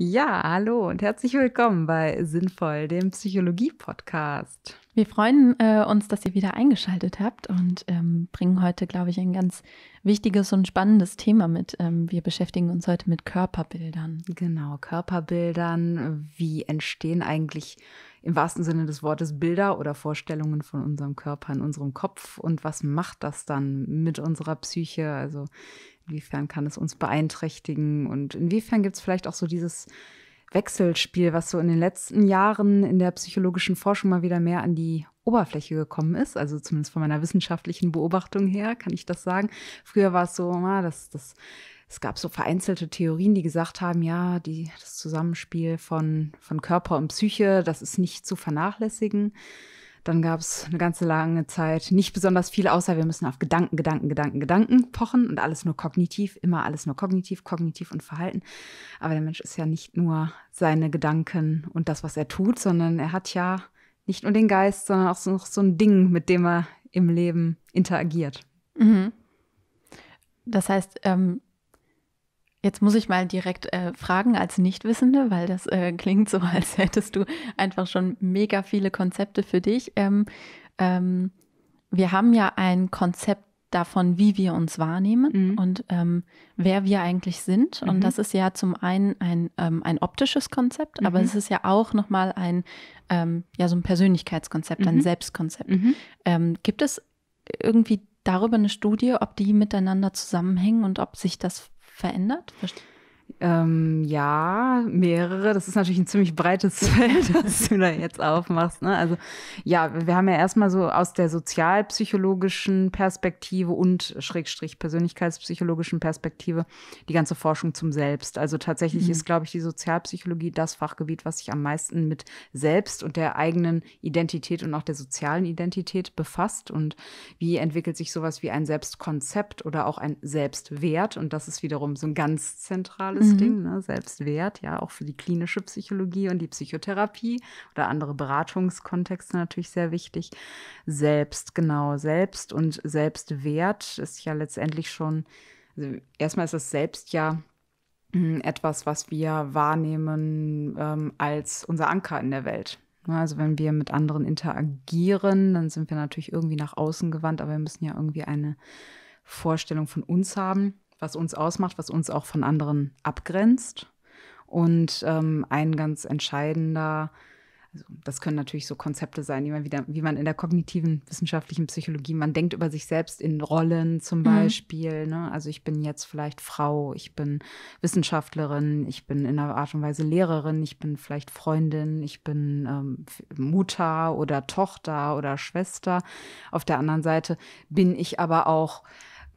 Ja, hallo und herzlich willkommen bei Sinnvoll, dem Psychologie-Podcast. Wir freuen äh, uns, dass ihr wieder eingeschaltet habt und ähm, bringen heute, glaube ich, ein ganz wichtiges und spannendes Thema mit. Ähm, wir beschäftigen uns heute mit Körperbildern. Genau, Körperbildern. Wie entstehen eigentlich im wahrsten Sinne des Wortes Bilder oder Vorstellungen von unserem Körper in unserem Kopf und was macht das dann mit unserer Psyche? Also Inwiefern kann es uns beeinträchtigen? Und inwiefern gibt es vielleicht auch so dieses Wechselspiel, was so in den letzten Jahren in der psychologischen Forschung mal wieder mehr an die Oberfläche gekommen ist, also zumindest von meiner wissenschaftlichen Beobachtung her, kann ich das sagen. Früher war es so, ah, das, das, es gab so vereinzelte Theorien, die gesagt haben, ja, die, das Zusammenspiel von, von Körper und Psyche, das ist nicht zu vernachlässigen. Dann gab es eine ganze lange Zeit nicht besonders viel, außer wir müssen auf Gedanken, Gedanken, Gedanken, Gedanken pochen und alles nur kognitiv, immer alles nur kognitiv, kognitiv und Verhalten. Aber der Mensch ist ja nicht nur seine Gedanken und das, was er tut, sondern er hat ja nicht nur den Geist, sondern auch so, so ein Ding, mit dem er im Leben interagiert. Mhm. Das heißt, ähm, Jetzt muss ich mal direkt äh, fragen als Nichtwissende, weil das äh, klingt so, als hättest du einfach schon mega viele Konzepte für dich. Ähm, ähm, wir haben ja ein Konzept davon, wie wir uns wahrnehmen mhm. und ähm, wer wir eigentlich sind. Mhm. Und das ist ja zum einen ein, ähm, ein optisches Konzept, mhm. aber es ist ja auch nochmal ein, ähm, ja, so ein Persönlichkeitskonzept, ein mhm. Selbstkonzept. Mhm. Ähm, gibt es irgendwie darüber eine Studie, ob die miteinander zusammenhängen und ob sich das verändert? Verste ähm, ja, mehrere. Das ist natürlich ein ziemlich breites Feld, das du da jetzt aufmachst. Ne? Also ja, wir haben ja erstmal so aus der sozialpsychologischen Perspektive und Schrägstrich persönlichkeitspsychologischen Perspektive die ganze Forschung zum Selbst. Also tatsächlich mhm. ist, glaube ich, die Sozialpsychologie das Fachgebiet, was sich am meisten mit Selbst und der eigenen Identität und auch der sozialen Identität befasst. Und wie entwickelt sich sowas wie ein Selbstkonzept oder auch ein Selbstwert? Und das ist wiederum so ein ganz zentrales tolles mhm. Ding, ne? Selbstwert, ja, auch für die klinische Psychologie und die Psychotherapie oder andere Beratungskontexte natürlich sehr wichtig. Selbst, genau, Selbst und Selbstwert ist ja letztendlich schon, also erstmal ist das Selbst ja hm, etwas, was wir wahrnehmen ähm, als unser Anker in der Welt. Ne? Also wenn wir mit anderen interagieren, dann sind wir natürlich irgendwie nach außen gewandt, aber wir müssen ja irgendwie eine Vorstellung von uns haben was uns ausmacht, was uns auch von anderen abgrenzt. Und ähm, ein ganz entscheidender, also das können natürlich so Konzepte sein, wie man wieder, wie man in der kognitiven wissenschaftlichen Psychologie, man denkt über sich selbst in Rollen zum mhm. Beispiel. Ne? Also ich bin jetzt vielleicht Frau, ich bin Wissenschaftlerin, ich bin in einer Art und Weise Lehrerin, ich bin vielleicht Freundin, ich bin ähm, Mutter oder Tochter oder Schwester. Auf der anderen Seite bin ich aber auch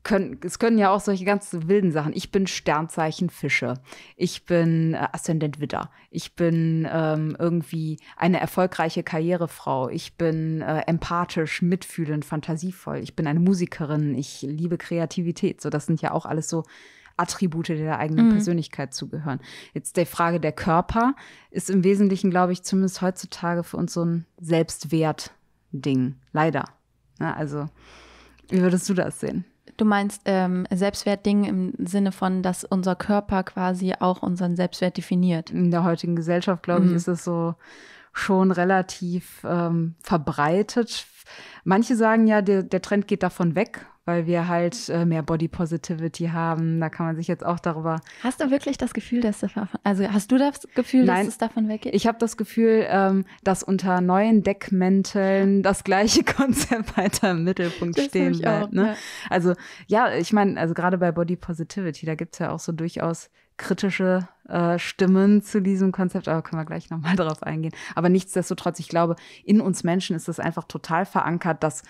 können, es können ja auch solche ganz wilden Sachen. Ich bin Sternzeichen Fische. Ich bin äh, Aszendent Widder. Ich bin ähm, irgendwie eine erfolgreiche Karrierefrau. Ich bin äh, empathisch, mitfühlend, fantasievoll. Ich bin eine Musikerin. Ich liebe Kreativität. So, das sind ja auch alles so Attribute, die der eigenen mhm. Persönlichkeit zugehören. Jetzt die Frage der Körper ist im Wesentlichen, glaube ich, zumindest heutzutage für uns so ein Selbstwert-Ding. Leider. Ja, ne, also, wie würdest du das sehen? Du meinst ähm, Selbstwertding im Sinne von, dass unser Körper quasi auch unseren Selbstwert definiert. In der heutigen Gesellschaft, glaube ich, mhm. ist es so, schon relativ ähm, verbreitet. Manche sagen ja, der, der Trend geht davon weg, weil wir halt äh, mehr Body Positivity haben. Da kann man sich jetzt auch darüber. Hast du wirklich das Gefühl, dass also hast du das Gefühl, Nein, dass es davon weggeht? Ich habe das Gefühl, ähm, dass unter neuen Deckmänteln das gleiche Konzept weiter im Mittelpunkt das stehen bleibt. ne? ja. Also ja, ich meine, also gerade bei Body Positivity, da gibt es ja auch so durchaus kritische äh, Stimmen zu diesem Konzept, aber können wir gleich nochmal drauf eingehen. Aber nichtsdestotrotz, ich glaube, in uns Menschen ist es einfach total verankert, dass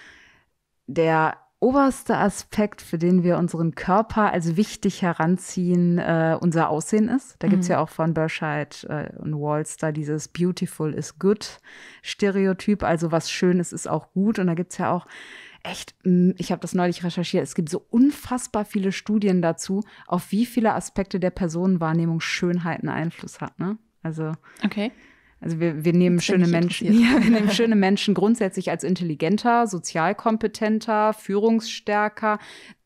der oberste Aspekt, für den wir unseren Körper als wichtig heranziehen, äh, unser Aussehen ist. Da mhm. gibt es ja auch von Berscheid äh, und Wallster dieses Beautiful is good Stereotyp. Also was schön ist, ist auch gut. Und da gibt es ja auch echt, mm, ich habe das neulich recherchiert, es gibt so unfassbar viele Studien dazu, auf wie viele Aspekte der Personenwahrnehmung Schönheiten Einfluss hat. Ne? Also, okay. also wir, wir nehmen schöne Menschen, ja, wir nehmen schöne Menschen grundsätzlich als intelligenter, sozialkompetenter, führungsstärker,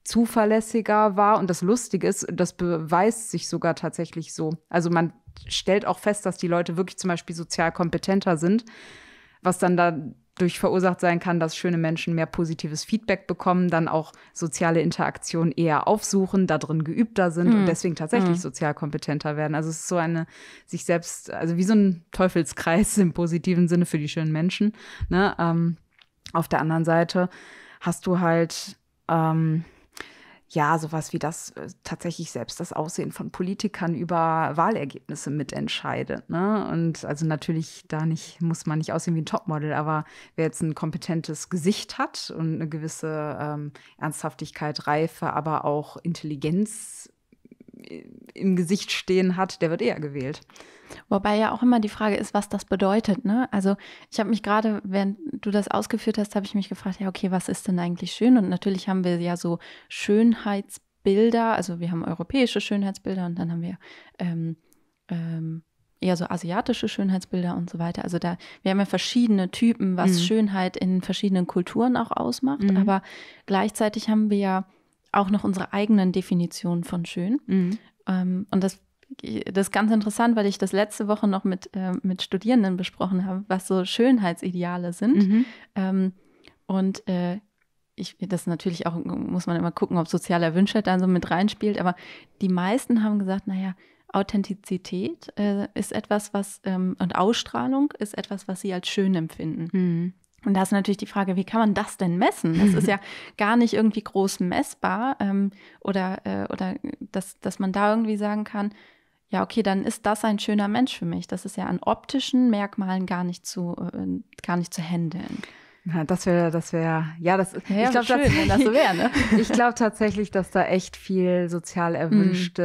zuverlässiger wahr. Und das Lustige ist, das beweist sich sogar tatsächlich so. Also man stellt auch fest, dass die Leute wirklich zum Beispiel sozialkompetenter sind, was dann da durch verursacht sein kann, dass schöne Menschen mehr positives Feedback bekommen, dann auch soziale Interaktion eher aufsuchen, da drin geübter sind mhm. und mm. deswegen tatsächlich mhm. sozial kompetenter werden. Also es ist so eine sich selbst, also wie so ein Teufelskreis im positiven Sinne für die schönen Menschen. Ne? Ähm, auf der anderen Seite hast du halt ähm, ja, sowas wie das äh, tatsächlich selbst das Aussehen von Politikern über Wahlergebnisse mitentscheidet. Ne? Und also natürlich da nicht, muss man nicht aussehen wie ein Topmodel, aber wer jetzt ein kompetentes Gesicht hat und eine gewisse ähm, Ernsthaftigkeit, Reife, aber auch Intelligenz im Gesicht stehen hat, der wird eher gewählt. Wobei ja auch immer die Frage ist, was das bedeutet. Ne? Also ich habe mich gerade, während du das ausgeführt hast, habe ich mich gefragt, ja, okay, was ist denn eigentlich schön? Und natürlich haben wir ja so Schönheitsbilder, also wir haben europäische Schönheitsbilder und dann haben wir ähm, ähm, eher so asiatische Schönheitsbilder und so weiter. Also da, wir haben ja verschiedene Typen, was mhm. Schönheit in verschiedenen Kulturen auch ausmacht, mhm. aber gleichzeitig haben wir ja auch noch unsere eigenen Definitionen von schön. Mhm. Ähm, und das, das ist ganz interessant, weil ich das letzte Woche noch mit, äh, mit Studierenden besprochen habe, was so Schönheitsideale sind. Mhm. Ähm, und äh, ich, das natürlich auch, muss man immer gucken, ob sozialer Wünsche dann so mit reinspielt, aber die meisten haben gesagt, naja, Authentizität äh, ist etwas, was ähm, und Ausstrahlung ist etwas, was sie als schön empfinden. Mhm. Und da ist natürlich die Frage, wie kann man das denn messen? Das ist ja gar nicht irgendwie groß messbar ähm, oder, äh, oder dass, dass man da irgendwie sagen kann, ja, okay, dann ist das ein schöner Mensch für mich. Das ist ja an optischen Merkmalen gar nicht zu, äh, gar nicht zu handeln. Na, das wäre, das wäre, ja, das ja, ich glaube das so wäre. Ne? ich glaube tatsächlich, dass da echt viel sozial mhm. erwünschte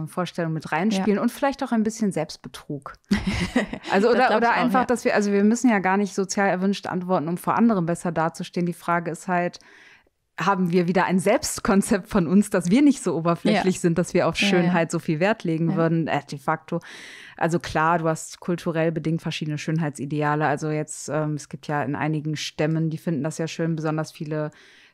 mm. äh, Vorstellungen mit reinspielen ja. und vielleicht auch ein bisschen Selbstbetrug. also oder, oder einfach, ja. dass wir, also wir müssen ja gar nicht sozial erwünscht antworten, um vor anderen besser dazustehen. Die Frage ist halt, haben wir wieder ein Selbstkonzept von uns, dass wir nicht so oberflächlich ja. sind, dass wir auf Schönheit ja, ja. so viel Wert legen würden, äh, de facto. Also klar, du hast kulturell bedingt verschiedene Schönheitsideale. Also jetzt, ähm, es gibt ja in einigen Stämmen, die finden das ja schön, besonders viele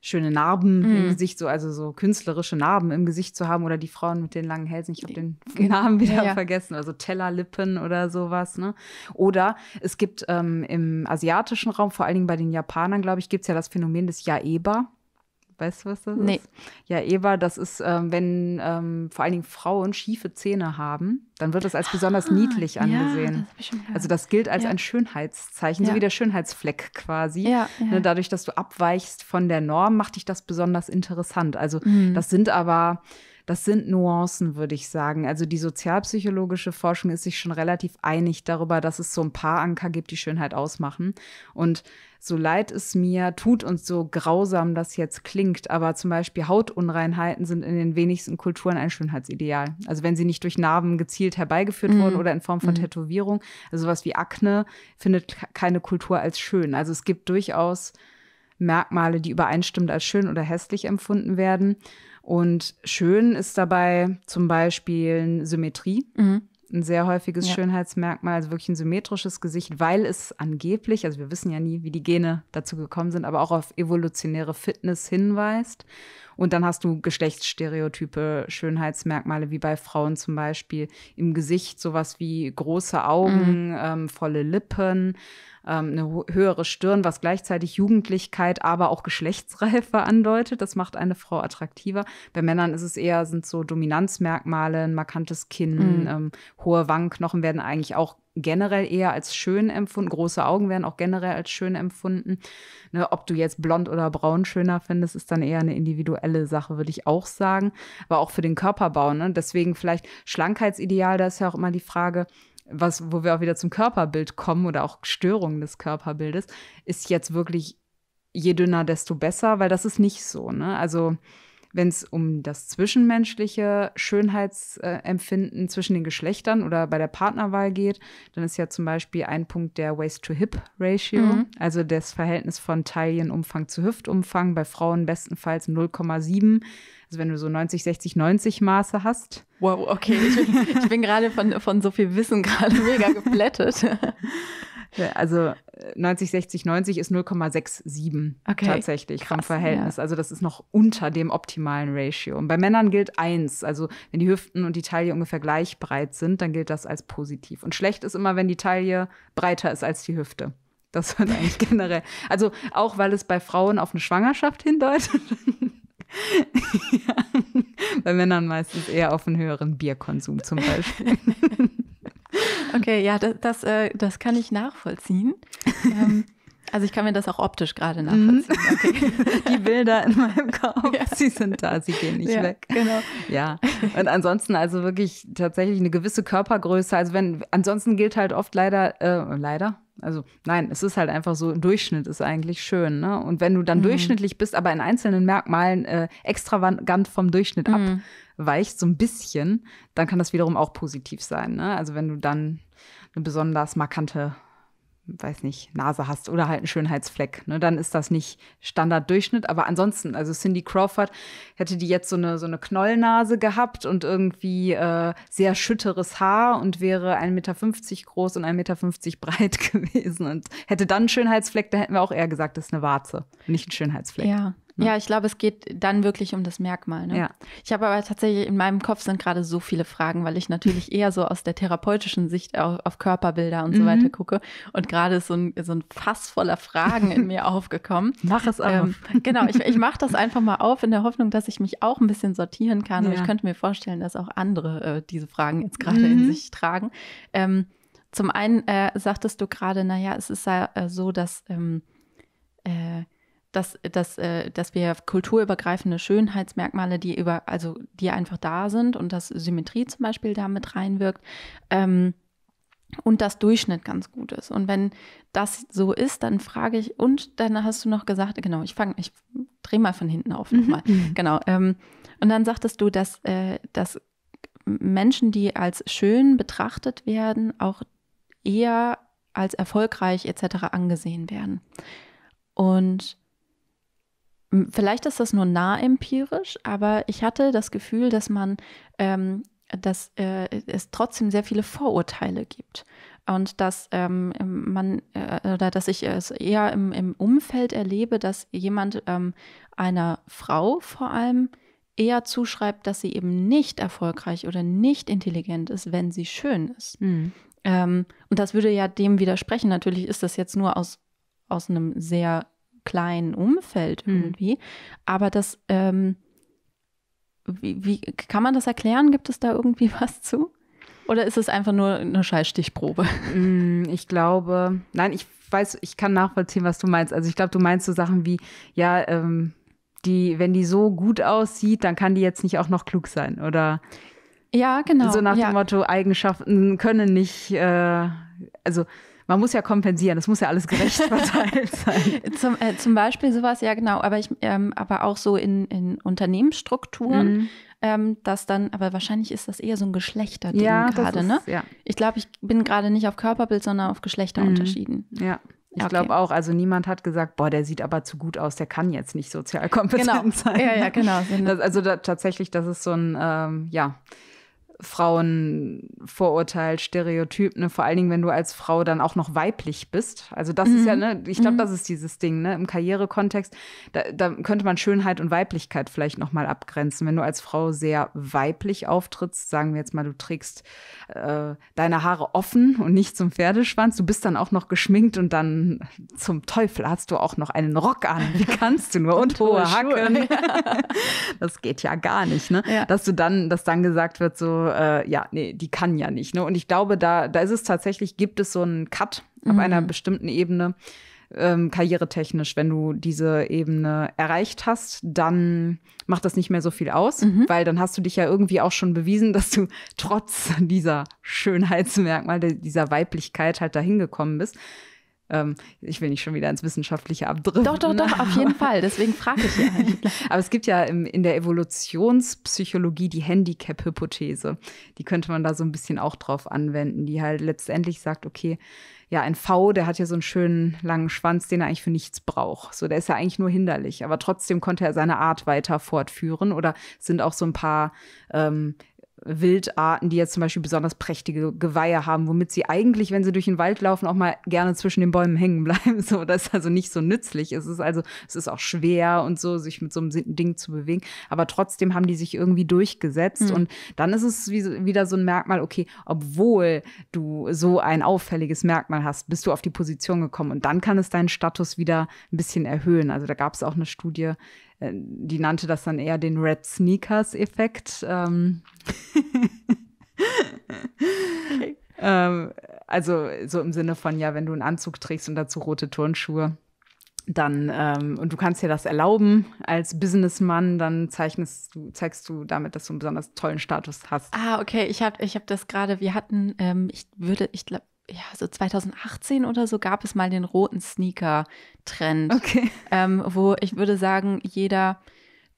schöne Narben mm. im mhm. Gesicht, so, also so künstlerische Narben im Gesicht zu haben oder die Frauen mit den langen Hälsen, ich habe den Namen wieder ja, ja. vergessen, also Tellerlippen oder sowas. Ne? Oder es gibt ähm, im asiatischen Raum, vor allen Dingen bei den Japanern, glaube ich, gibt es ja das Phänomen des Jaeba. Weißt du, was das nee. ist? Ja, Eva, das ist, ähm, wenn ähm, vor allen Dingen Frauen schiefe Zähne haben, dann wird das als besonders ah, niedlich angesehen. Ja, das also das gilt als ja. ein Schönheitszeichen, ja. so wie der Schönheitsfleck quasi. Ne, dadurch, dass du abweichst von der Norm, macht dich das besonders interessant. Also mhm. das sind aber das sind Nuancen, würde ich sagen. Also die sozialpsychologische Forschung ist sich schon relativ einig darüber, dass es so ein paar Anker gibt, die Schönheit ausmachen. Und so leid es mir tut und so grausam das jetzt klingt, aber zum Beispiel Hautunreinheiten sind in den wenigsten Kulturen ein Schönheitsideal. Also wenn sie nicht durch Narben gezielt herbeigeführt mhm. wurden oder in Form von mhm. Tätowierung, also sowas wie Akne findet keine Kultur als schön. Also es gibt durchaus Merkmale, die übereinstimmend als schön oder hässlich empfunden werden. Und schön ist dabei zum Beispiel Symmetrie. Mhm. Ein sehr häufiges ja. Schönheitsmerkmal, also wirklich ein symmetrisches Gesicht, weil es angeblich, also wir wissen ja nie, wie die Gene dazu gekommen sind, aber auch auf evolutionäre Fitness hinweist. Und dann hast du Geschlechtsstereotype, Schönheitsmerkmale wie bei Frauen zum Beispiel im Gesicht, sowas wie große Augen, mhm. ähm, volle Lippen, ähm, eine höhere Stirn, was gleichzeitig Jugendlichkeit, aber auch Geschlechtsreife andeutet. Das macht eine Frau attraktiver. Bei Männern ist es eher, sind so Dominanzmerkmale, ein markantes Kinn, mhm. ähm, hohe Wangenknochen werden eigentlich auch generell eher als schön empfunden. Große Augen werden auch generell als schön empfunden. Ne, ob du jetzt blond oder braun schöner findest, ist dann eher eine individuelle Sache, würde ich auch sagen. Aber auch für den Körperbau. Ne? Deswegen vielleicht Schlankheitsideal, da ist ja auch immer die Frage, was, wo wir auch wieder zum Körperbild kommen oder auch Störungen des Körperbildes, ist jetzt wirklich je dünner, desto besser, weil das ist nicht so. Ne? Also wenn es um das zwischenmenschliche Schönheitsempfinden zwischen den Geschlechtern oder bei der Partnerwahl geht, dann ist ja zum Beispiel ein Punkt der Waist-to-Hip-Ratio, mhm. also das Verhältnis von Taillenumfang zu Hüftumfang, bei Frauen bestenfalls 0,7. Also wenn du so 90, 60, 90 Maße hast. Wow, okay. Ich bin, bin gerade von, von so viel Wissen gerade mega geplättet. Also 90, 60, 90 ist 0,67 okay. tatsächlich Krass, vom Verhältnis. Ja. Also das ist noch unter dem optimalen Ratio. Und bei Männern gilt 1. Also wenn die Hüften und die Taille ungefähr gleich breit sind, dann gilt das als positiv. Und schlecht ist immer, wenn die Taille breiter ist als die Hüfte. Das wird eigentlich generell. Also auch, weil es bei Frauen auf eine Schwangerschaft hindeutet. ja. Bei Männern meistens eher auf einen höheren Bierkonsum zum Beispiel. Okay, ja, das, das, äh, das kann ich nachvollziehen. ähm, also ich kann mir das auch optisch gerade mhm. nachvollziehen. Okay. Die Bilder in meinem Kopf, ja. sie sind da, sie gehen nicht ja, weg. Genau. Ja. Und ansonsten also wirklich tatsächlich eine gewisse Körpergröße. Also wenn ansonsten gilt halt oft leider äh, leider also nein, es ist halt einfach so, ein Durchschnitt ist eigentlich schön. Ne? Und wenn du dann mhm. durchschnittlich bist, aber in einzelnen Merkmalen äh, extravagant vom Durchschnitt mhm. abweichst, so ein bisschen, dann kann das wiederum auch positiv sein. Ne? Also wenn du dann eine besonders markante weiß nicht, Nase hast oder halt einen Schönheitsfleck, ne, dann ist das nicht Standarddurchschnitt. Aber ansonsten, also Cindy Crawford hätte die jetzt so eine, so eine Knollnase gehabt und irgendwie äh, sehr schütteres Haar und wäre 1,50 Meter groß und 1,50 Meter breit gewesen und hätte dann einen Schönheitsfleck, da hätten wir auch eher gesagt, das ist eine Warze, nicht ein Schönheitsfleck. Ja, Ne? Ja, ich glaube, es geht dann wirklich um das Merkmal. Ne? Ja. Ich habe aber tatsächlich in meinem Kopf sind gerade so viele Fragen, weil ich natürlich eher so aus der therapeutischen Sicht auf, auf Körperbilder und mhm. so weiter gucke. Und gerade ist so ein, so ein Fass voller Fragen in mir aufgekommen. Mach es auf. Ähm, genau, ich, ich mache das einfach mal auf in der Hoffnung, dass ich mich auch ein bisschen sortieren kann. Ja. Und ich könnte mir vorstellen, dass auch andere äh, diese Fragen jetzt gerade mhm. in sich tragen. Ähm, zum einen äh, sagtest du gerade, naja, es ist ja äh, so, dass. Ähm, äh, dass, dass, äh, dass wir kulturübergreifende Schönheitsmerkmale, die über, also die einfach da sind und dass Symmetrie zum Beispiel da mit reinwirkt, ähm, und das Durchschnitt ganz gut ist. Und wenn das so ist, dann frage ich, und dann hast du noch gesagt, genau, ich fange, ich drehe mal von hinten auf nochmal. Mhm. Genau. Ähm, und dann sagtest du, dass, äh, dass Menschen, die als schön betrachtet werden, auch eher als erfolgreich etc. angesehen werden. Und Vielleicht ist das nur nah empirisch, aber ich hatte das Gefühl, dass man, ähm, dass äh, es trotzdem sehr viele Vorurteile gibt und dass ähm, man äh, oder dass ich es eher im, im Umfeld erlebe, dass jemand ähm, einer Frau vor allem eher zuschreibt, dass sie eben nicht erfolgreich oder nicht intelligent ist, wenn sie schön ist. Mhm. Ähm, und das würde ja dem widersprechen. Natürlich ist das jetzt nur aus, aus einem sehr kleinen Umfeld hm. irgendwie. Aber das, ähm, wie, wie kann man das erklären? Gibt es da irgendwie was zu? Oder ist es einfach nur eine Scheißstichprobe? Mm, ich glaube, nein, ich weiß, ich kann nachvollziehen, was du meinst. Also ich glaube, du meinst so Sachen wie, ja, ähm, die, wenn die so gut aussieht, dann kann die jetzt nicht auch noch klug sein, oder? Ja, genau. So nach ja. dem Motto, Eigenschaften können nicht, äh, also man muss ja kompensieren, das muss ja alles gerecht verteilt sein. zum, äh, zum Beispiel sowas, ja genau, aber ich, ähm, aber auch so in, in Unternehmensstrukturen, mhm. ähm, dass dann, aber wahrscheinlich ist das eher so ein Geschlechterding ja, gerade, ne? Ja. Ich glaube, ich bin gerade nicht auf Körperbild, sondern auf Geschlechterunterschieden. Mhm. Ja. Ich okay. glaube auch, also niemand hat gesagt, boah, der sieht aber zu gut aus, der kann jetzt nicht sozial kompetent genau. sein. Ja, ja, genau. Das, genau. also da, tatsächlich, das ist so ein, ähm, ja, Frauenvorurteil, Stereotyp, ne? vor allen Dingen, wenn du als Frau dann auch noch weiblich bist. Also das mhm. ist ja, mhm. ne, ich glaube, mhm. das ist dieses Ding, ne? Im Karrierekontext, da, da könnte man Schönheit und Weiblichkeit vielleicht nochmal abgrenzen. Wenn du als Frau sehr weiblich auftrittst, sagen wir jetzt mal, du trägst äh, deine Haare offen und nicht zum Pferdeschwanz, du bist dann auch noch geschminkt und dann zum Teufel hast du auch noch einen Rock an. Wie kannst du nur? und, und hohe Hacken. das geht ja gar nicht, ne? Ja. Dass du dann, dass dann gesagt wird, so, äh, ja, nee, die kann ja nicht. Ne? Und ich glaube, da, da ist es tatsächlich, gibt es so einen Cut mhm. auf einer mhm. bestimmten Ebene, ähm, karrieretechnisch. Wenn du diese Ebene erreicht hast, dann macht das nicht mehr so viel aus, mhm. weil dann hast du dich ja irgendwie auch schon bewiesen, dass du trotz dieser Schönheitsmerkmale, dieser Weiblichkeit halt dahin gekommen bist. Ähm, ich will nicht schon wieder ins Wissenschaftliche abdriften. Doch, doch, ne? doch, auf jeden Fall. Deswegen frage ich ja. Aber es gibt ja im, in der Evolutionspsychologie die Handicap-Hypothese. Die könnte man da so ein bisschen auch drauf anwenden, die halt letztendlich sagt, okay, ja, ein V, der hat ja so einen schönen langen Schwanz, den er eigentlich für nichts braucht. So, der ist ja eigentlich nur hinderlich, aber trotzdem konnte er seine Art weiter fortführen. Oder sind auch so ein paar ähm, Wildarten, die jetzt zum Beispiel besonders prächtige Geweihe haben, womit sie eigentlich, wenn sie durch den Wald laufen, auch mal gerne zwischen den Bäumen hängen bleiben. So, das ist also nicht so nützlich. Es ist also, es ist auch schwer und so, sich mit so einem Ding zu bewegen. Aber trotzdem haben die sich irgendwie durchgesetzt. Mhm. Und dann ist es wie, wieder so ein Merkmal, okay, obwohl du so ein auffälliges Merkmal hast, bist du auf die Position gekommen. Und dann kann es deinen Status wieder ein bisschen erhöhen. Also da gab es auch eine Studie, äh, die nannte das dann eher den Red Sneakers-Effekt. Ähm okay. ähm, also so im Sinne von, ja, wenn du einen Anzug trägst und dazu rote Turnschuhe, dann, ähm, und du kannst dir das erlauben als Businessman, dann zeichnest du, zeigst du damit, dass du einen besonders tollen Status hast. Ah, okay, ich habe ich hab das gerade, wir hatten, ähm, ich würde, ich glaube, ja, so 2018 oder so gab es mal den roten Sneaker-Trend, okay. ähm, wo ich würde sagen, jeder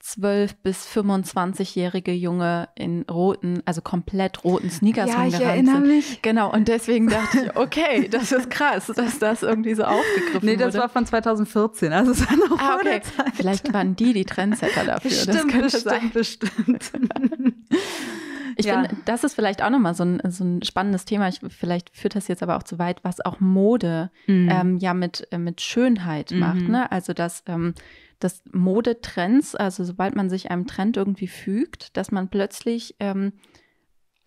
12- bis 25-jährige Junge in roten, also komplett roten Sneakers ja, ich erinnere mich. Genau, und deswegen dachte ich, okay, das ist krass, dass das irgendwie so aufgegriffen wurde. Nee, das wurde. war von 2014, also es war noch ah, vor okay. der Zeit. Vielleicht waren die die Trendsetter dafür. Bestimmt, das könnte bestimmt, sein. bestimmt. Ich ja. finde, das ist vielleicht auch nochmal so ein, so ein spannendes Thema. Ich, vielleicht führt das jetzt aber auch zu weit, was auch Mode mhm. ähm, ja mit, äh, mit Schönheit mhm. macht. Ne? Also, dass, ähm, dass Modetrends, also sobald man sich einem Trend irgendwie fügt, dass man plötzlich ähm,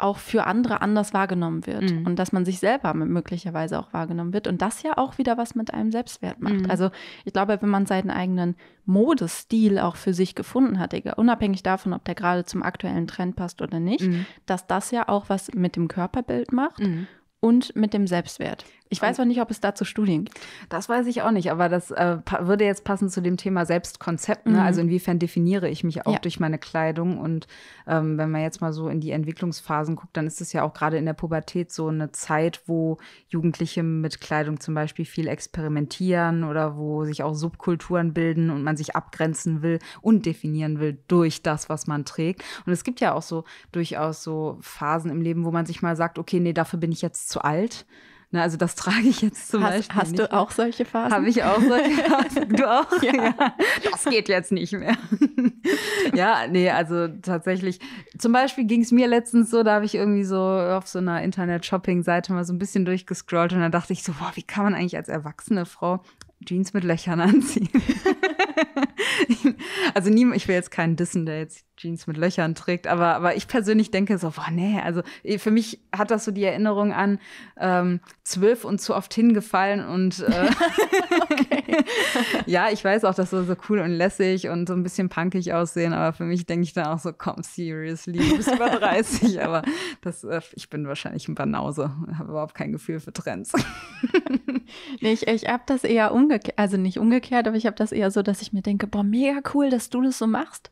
auch für andere anders wahrgenommen wird mhm. und dass man sich selber möglicherweise auch wahrgenommen wird und das ja auch wieder was mit einem Selbstwert macht. Mhm. Also ich glaube, wenn man seinen eigenen Modestil auch für sich gefunden hat, unabhängig davon, ob der gerade zum aktuellen Trend passt oder nicht, mhm. dass das ja auch was mit dem Körperbild macht mhm. und mit dem Selbstwert. Ich weiß auch nicht, ob es dazu Studien gibt. Das weiß ich auch nicht, aber das äh, würde jetzt passen zu dem Thema Selbstkonzept. Ne? Mhm. Also inwiefern definiere ich mich auch ja. durch meine Kleidung? Und ähm, wenn man jetzt mal so in die Entwicklungsphasen guckt, dann ist es ja auch gerade in der Pubertät so eine Zeit, wo Jugendliche mit Kleidung zum Beispiel viel experimentieren oder wo sich auch Subkulturen bilden und man sich abgrenzen will und definieren will durch das, was man trägt. Und es gibt ja auch so durchaus so Phasen im Leben, wo man sich mal sagt, okay, nee, dafür bin ich jetzt zu alt. Na, ne, also das trage ich jetzt zum hast, Beispiel. Hast nicht. du auch solche Phasen? Habe ich auch solche Phasen. Du auch? Ja. ja. Das geht jetzt nicht mehr. ja, nee, also tatsächlich. Zum Beispiel ging es mir letztens so, da habe ich irgendwie so auf so einer Internet-Shopping-Seite mal so ein bisschen durchgescrollt und dann dachte ich so, boah, wie kann man eigentlich als erwachsene Frau Jeans mit Löchern anziehen. also nie, ich will jetzt keinen dissen, der jetzt Jeans mit Löchern trägt, aber, aber ich persönlich denke so, boah, nee, also eh, für mich hat das so die Erinnerung an, ähm, zwölf und zu oft hingefallen und äh, ja, ich weiß auch, dass wir so cool und lässig und so ein bisschen punkig aussehen, aber für mich denke ich dann auch so, komm, seriously, du bist über 30, aber das, äh, ich bin wahrscheinlich ein Banause, habe überhaupt kein Gefühl für Trends. nee, ich, ich habe das eher umgekehrt, also nicht umgekehrt, aber ich habe das eher so, dass ich mir denke, boah, mega cool, dass du das so machst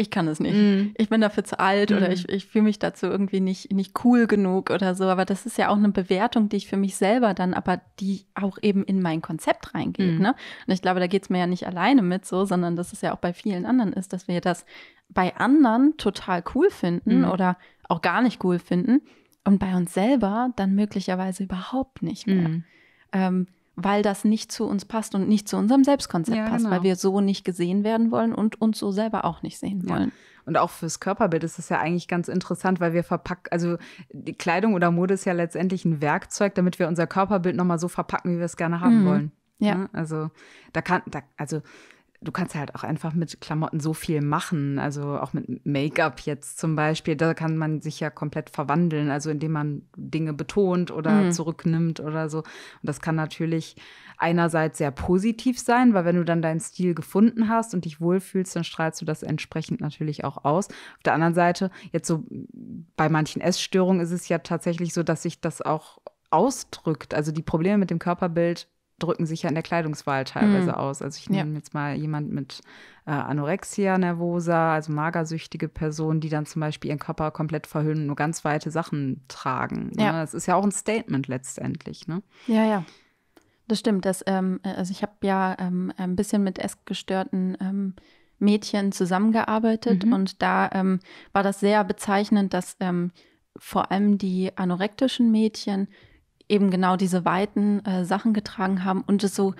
ich kann es nicht. Mm. Ich bin dafür zu alt mm. oder ich, ich fühle mich dazu irgendwie nicht, nicht cool genug oder so. Aber das ist ja auch eine Bewertung, die ich für mich selber dann, aber die auch eben in mein Konzept reingeht. Mm. Ne? Und ich glaube, da geht es mir ja nicht alleine mit so, sondern dass es ja auch bei vielen anderen ist, dass wir das bei anderen total cool finden mm. oder auch gar nicht cool finden und bei uns selber dann möglicherweise überhaupt nicht mehr. Mm. Ähm, weil das nicht zu uns passt und nicht zu unserem Selbstkonzept ja, passt, genau. weil wir so nicht gesehen werden wollen und uns so selber auch nicht sehen wollen. Ja. Und auch fürs Körperbild ist das ja eigentlich ganz interessant, weil wir verpacken, also die Kleidung oder Mode ist ja letztendlich ein Werkzeug, damit wir unser Körperbild nochmal so verpacken, wie wir es gerne haben mhm. wollen. Ja. Ne? Also da kann, da, also du kannst halt auch einfach mit Klamotten so viel machen. Also auch mit Make-up jetzt zum Beispiel. Da kann man sich ja komplett verwandeln, also indem man Dinge betont oder mhm. zurücknimmt oder so. Und das kann natürlich einerseits sehr positiv sein, weil wenn du dann deinen Stil gefunden hast und dich wohlfühlst, dann strahlst du das entsprechend natürlich auch aus. Auf der anderen Seite, jetzt so bei manchen Essstörungen ist es ja tatsächlich so, dass sich das auch ausdrückt. Also die Probleme mit dem Körperbild drücken sich ja in der Kleidungswahl teilweise mhm. aus. Also ich nehme ja. jetzt mal jemand mit äh, Anorexia nervosa, also magersüchtige Personen, die dann zum Beispiel ihren Körper komplett verhüllen und nur ganz weite Sachen tragen. Ne? Ja. Ne? Das ist ja auch ein Statement letztendlich. Ne? Ja, ja. Das stimmt. Das, ähm, also ich habe ja ähm, ein bisschen mit essgestörten ähm, Mädchen zusammengearbeitet mhm. und da ähm, war das sehr bezeichnend, dass ähm, vor allem die anorektischen Mädchen eben genau diese weiten äh, Sachen getragen haben und es so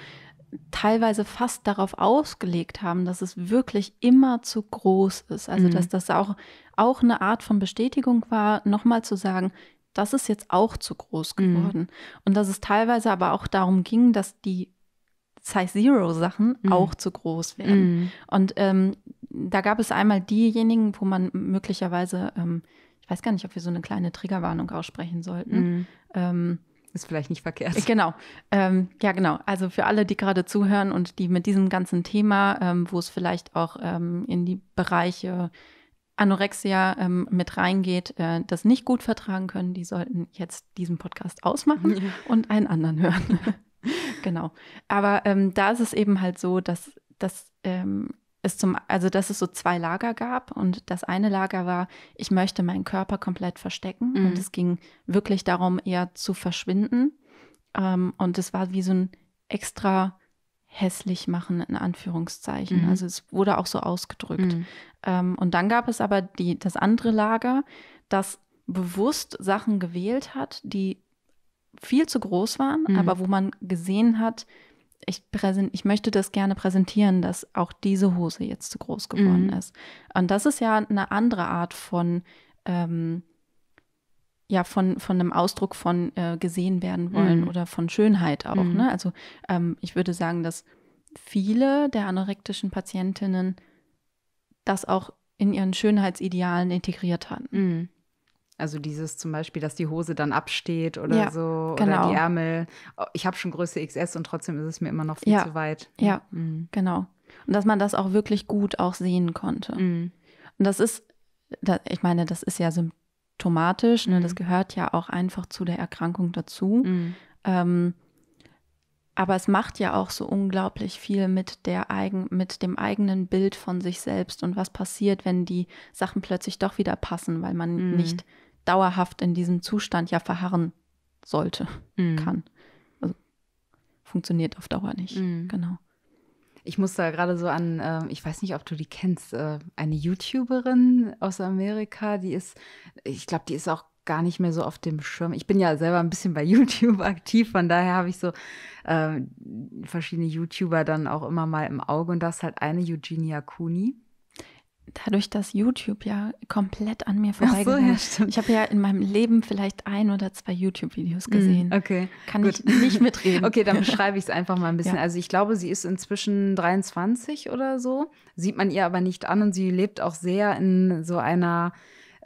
teilweise fast darauf ausgelegt haben, dass es wirklich immer zu groß ist. Also mhm. dass das auch, auch eine Art von Bestätigung war, nochmal zu sagen, das ist jetzt auch zu groß mhm. geworden. Mhm. Und dass es teilweise aber auch darum ging, dass die Size Zero Sachen mhm. auch zu groß werden. Mhm. Und ähm, da gab es einmal diejenigen, wo man möglicherweise, ähm, ich weiß gar nicht, ob wir so eine kleine Triggerwarnung aussprechen sollten. Mhm. Ähm, ist vielleicht nicht verkehrt. Äh, genau. Ähm, ja, genau. Also für alle, die gerade zuhören und die mit diesem ganzen Thema, ähm, wo es vielleicht auch ähm, in die Bereiche Anorexia ähm, mit reingeht, äh, das nicht gut vertragen können, die sollten jetzt diesen Podcast ausmachen und einen anderen hören. genau. Aber ähm, da ist es eben halt so, dass, dass ähm, es zum, also dass es so zwei Lager gab und das eine Lager war, ich möchte meinen Körper komplett verstecken mhm. und es ging wirklich darum, eher zu verschwinden ähm, und es war wie so ein extra hässlich machen in Anführungszeichen. Mhm. Also es wurde auch so ausgedrückt. Mhm. Ähm, und dann gab es aber die, das andere Lager, das bewusst Sachen gewählt hat, die viel zu groß waren, mhm. aber wo man gesehen hat, ich, präsent, ich möchte das gerne präsentieren, dass auch diese Hose jetzt zu groß geworden mhm. ist. Und das ist ja eine andere Art von, ähm, ja, von, von einem Ausdruck von äh, gesehen werden wollen mhm. oder von Schönheit auch. Mhm. Ne? Also ähm, ich würde sagen, dass viele der anorektischen Patientinnen das auch in ihren Schönheitsidealen integriert hatten. Mhm. Also dieses zum Beispiel, dass die Hose dann absteht oder ja, so genau. oder die Ärmel. Oh, ich habe schon Größe XS und trotzdem ist es mir immer noch viel ja, zu weit. Ja, mhm. genau. Und dass man das auch wirklich gut auch sehen konnte. Mhm. Und das ist, ich meine, das ist ja symptomatisch. Ne? Mhm. Das gehört ja auch einfach zu der Erkrankung dazu. Mhm. Ähm, aber es macht ja auch so unglaublich viel mit der eigen, mit dem eigenen Bild von sich selbst und was passiert, wenn die Sachen plötzlich doch wieder passen, weil man mm. nicht dauerhaft in diesem Zustand ja verharren sollte, mhm. kann. Also funktioniert auf Dauer nicht. Mhm. Genau. Ich muss da gerade so an, äh, ich weiß nicht, ob du die kennst, äh, eine YouTuberin aus Amerika, die ist, ich glaube, die ist auch gar nicht mehr so auf dem Schirm. Ich bin ja selber ein bisschen bei YouTube aktiv, von daher habe ich so äh, verschiedene YouTuber dann auch immer mal im Auge und das ist halt eine Eugenia Cooney dadurch, dass YouTube ja komplett an mir vorbeigegangen ist. So, ja, ich habe ja in meinem Leben vielleicht ein oder zwei YouTube-Videos hm, gesehen. okay. Kann gut. ich nicht mitreden. Okay, dann beschreibe ich es einfach mal ein bisschen. Ja. Also ich glaube, sie ist inzwischen 23 oder so, sieht man ihr aber nicht an und sie lebt auch sehr in so einer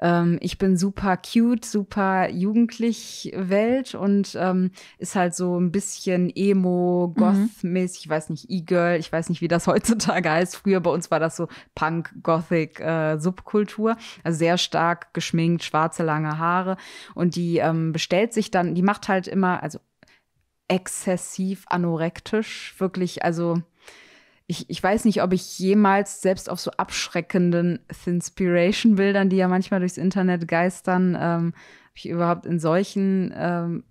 ähm, ich bin super cute, super jugendlich Welt und ähm, ist halt so ein bisschen emo, mhm. goth-mäßig, ich weiß nicht, E-Girl, ich weiß nicht, wie das heutzutage heißt. Früher bei uns war das so Punk, Gothic, äh, Subkultur. Also sehr stark geschminkt, schwarze, lange Haare. Und die ähm, bestellt sich dann, die macht halt immer, also exzessiv anorektisch, wirklich, also ich, ich weiß nicht, ob ich jemals selbst auf so abschreckenden Thinspiration-Bildern, die ja manchmal durchs Internet geistern, ähm, ob ich überhaupt in solchen ähm,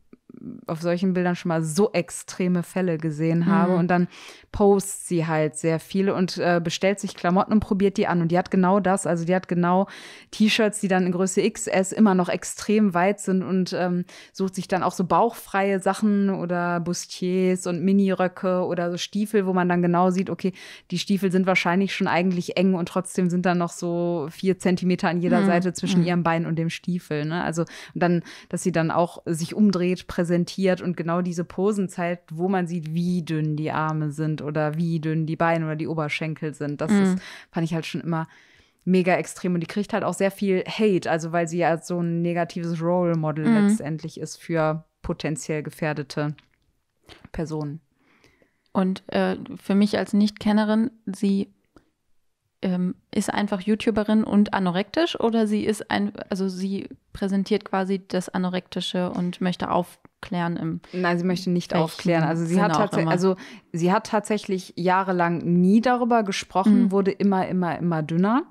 auf solchen Bildern schon mal so extreme Fälle gesehen habe. Mhm. Und dann postet sie halt sehr viele und äh, bestellt sich Klamotten und probiert die an. Und die hat genau das. Also die hat genau T-Shirts, die dann in Größe XS immer noch extrem weit sind und ähm, sucht sich dann auch so bauchfreie Sachen oder Bustiers und Miniröcke oder so Stiefel, wo man dann genau sieht, okay, die Stiefel sind wahrscheinlich schon eigentlich eng und trotzdem sind dann noch so vier Zentimeter an jeder mhm. Seite zwischen mhm. ihrem Bein und dem Stiefel. Ne? Also dann, dass sie dann auch sich umdreht, präsentiert präsentiert und genau diese Posen zeigt, wo man sieht, wie dünn die Arme sind oder wie dünn die Beine oder die Oberschenkel sind. Das mhm. ist, fand ich halt schon immer mega extrem und die kriegt halt auch sehr viel Hate, also weil sie ja so ein negatives Role Model mhm. letztendlich ist für potenziell gefährdete Personen. Und äh, für mich als Nichtkennerin, sie ähm, ist einfach YouTuberin und anorektisch oder sie ist ein, also sie präsentiert quasi das Anorektische und möchte auf, aufklären im. Nein, sie möchte nicht aufklären. Also sie Sinn hat tatsächlich, also sie hat tatsächlich jahrelang nie darüber gesprochen, mhm. wurde immer, immer, immer dünner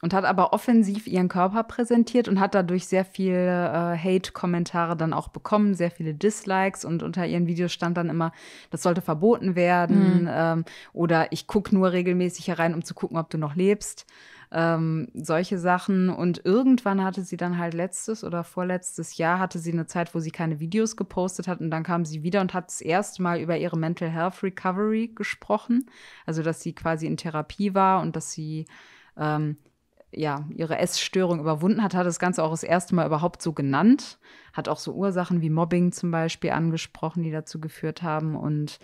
und hat aber offensiv ihren Körper präsentiert und hat dadurch sehr viel äh, Hate-Kommentare dann auch bekommen, sehr viele Dislikes und unter ihren Videos stand dann immer, das sollte verboten werden mhm. ähm, oder ich gucke nur regelmäßig herein, um zu gucken, ob du noch lebst ähm, solche Sachen. Und irgendwann hatte sie dann halt letztes oder vorletztes Jahr hatte sie eine Zeit, wo sie keine Videos gepostet hat und dann kam sie wieder und hat das erste Mal über ihre Mental Health Recovery gesprochen. Also, dass sie quasi in Therapie war und dass sie ähm, ja, ihre Essstörung überwunden hat, hat das Ganze auch das erste Mal überhaupt so genannt, hat auch so Ursachen wie Mobbing zum Beispiel angesprochen, die dazu geführt haben. Und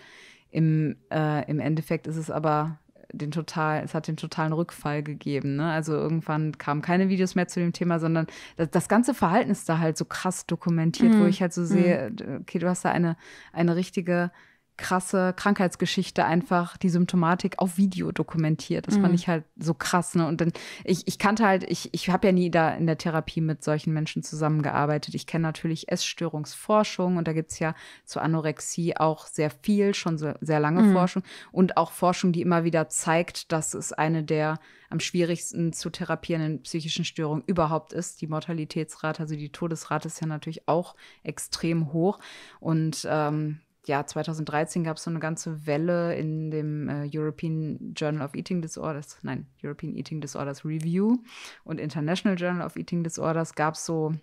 im, äh, im Endeffekt ist es aber den total, es hat den totalen Rückfall gegeben. Ne? Also irgendwann kamen keine Videos mehr zu dem Thema, sondern das, das ganze Verhalten ist da halt so krass dokumentiert, mm. wo mhm. ich halt so sehe, mhm. äh, okay, du hast da eine, eine richtige krasse Krankheitsgeschichte einfach die Symptomatik auf Video dokumentiert. Das mhm. fand ich halt so krass. Ne? Und dann, ich, ich kannte halt, ich, ich habe ja nie da in der Therapie mit solchen Menschen zusammengearbeitet. Ich kenne natürlich Essstörungsforschung und da gibt es ja zur Anorexie auch sehr viel, schon so, sehr lange mhm. Forschung und auch Forschung, die immer wieder zeigt, dass es eine der am schwierigsten zu therapierenden psychischen Störungen überhaupt ist. Die Mortalitätsrate, also die Todesrate ist ja natürlich auch extrem hoch. Und ähm, ja, 2013 gab es so eine ganze Welle in dem äh, European Journal of Eating Disorders, nein, European Eating Disorders Review und International Journal of Eating Disorders gab es so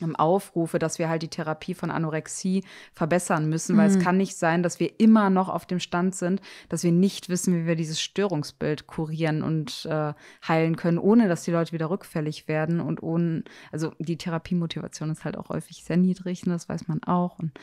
ähm, Aufrufe, dass wir halt die Therapie von Anorexie verbessern müssen, weil es mhm. kann nicht sein, dass wir immer noch auf dem Stand sind, dass wir nicht wissen, wie wir dieses Störungsbild kurieren und äh, heilen können, ohne dass die Leute wieder rückfällig werden und ohne, also die Therapiemotivation ist halt auch häufig sehr niedrig, und ne, das weiß man auch. Und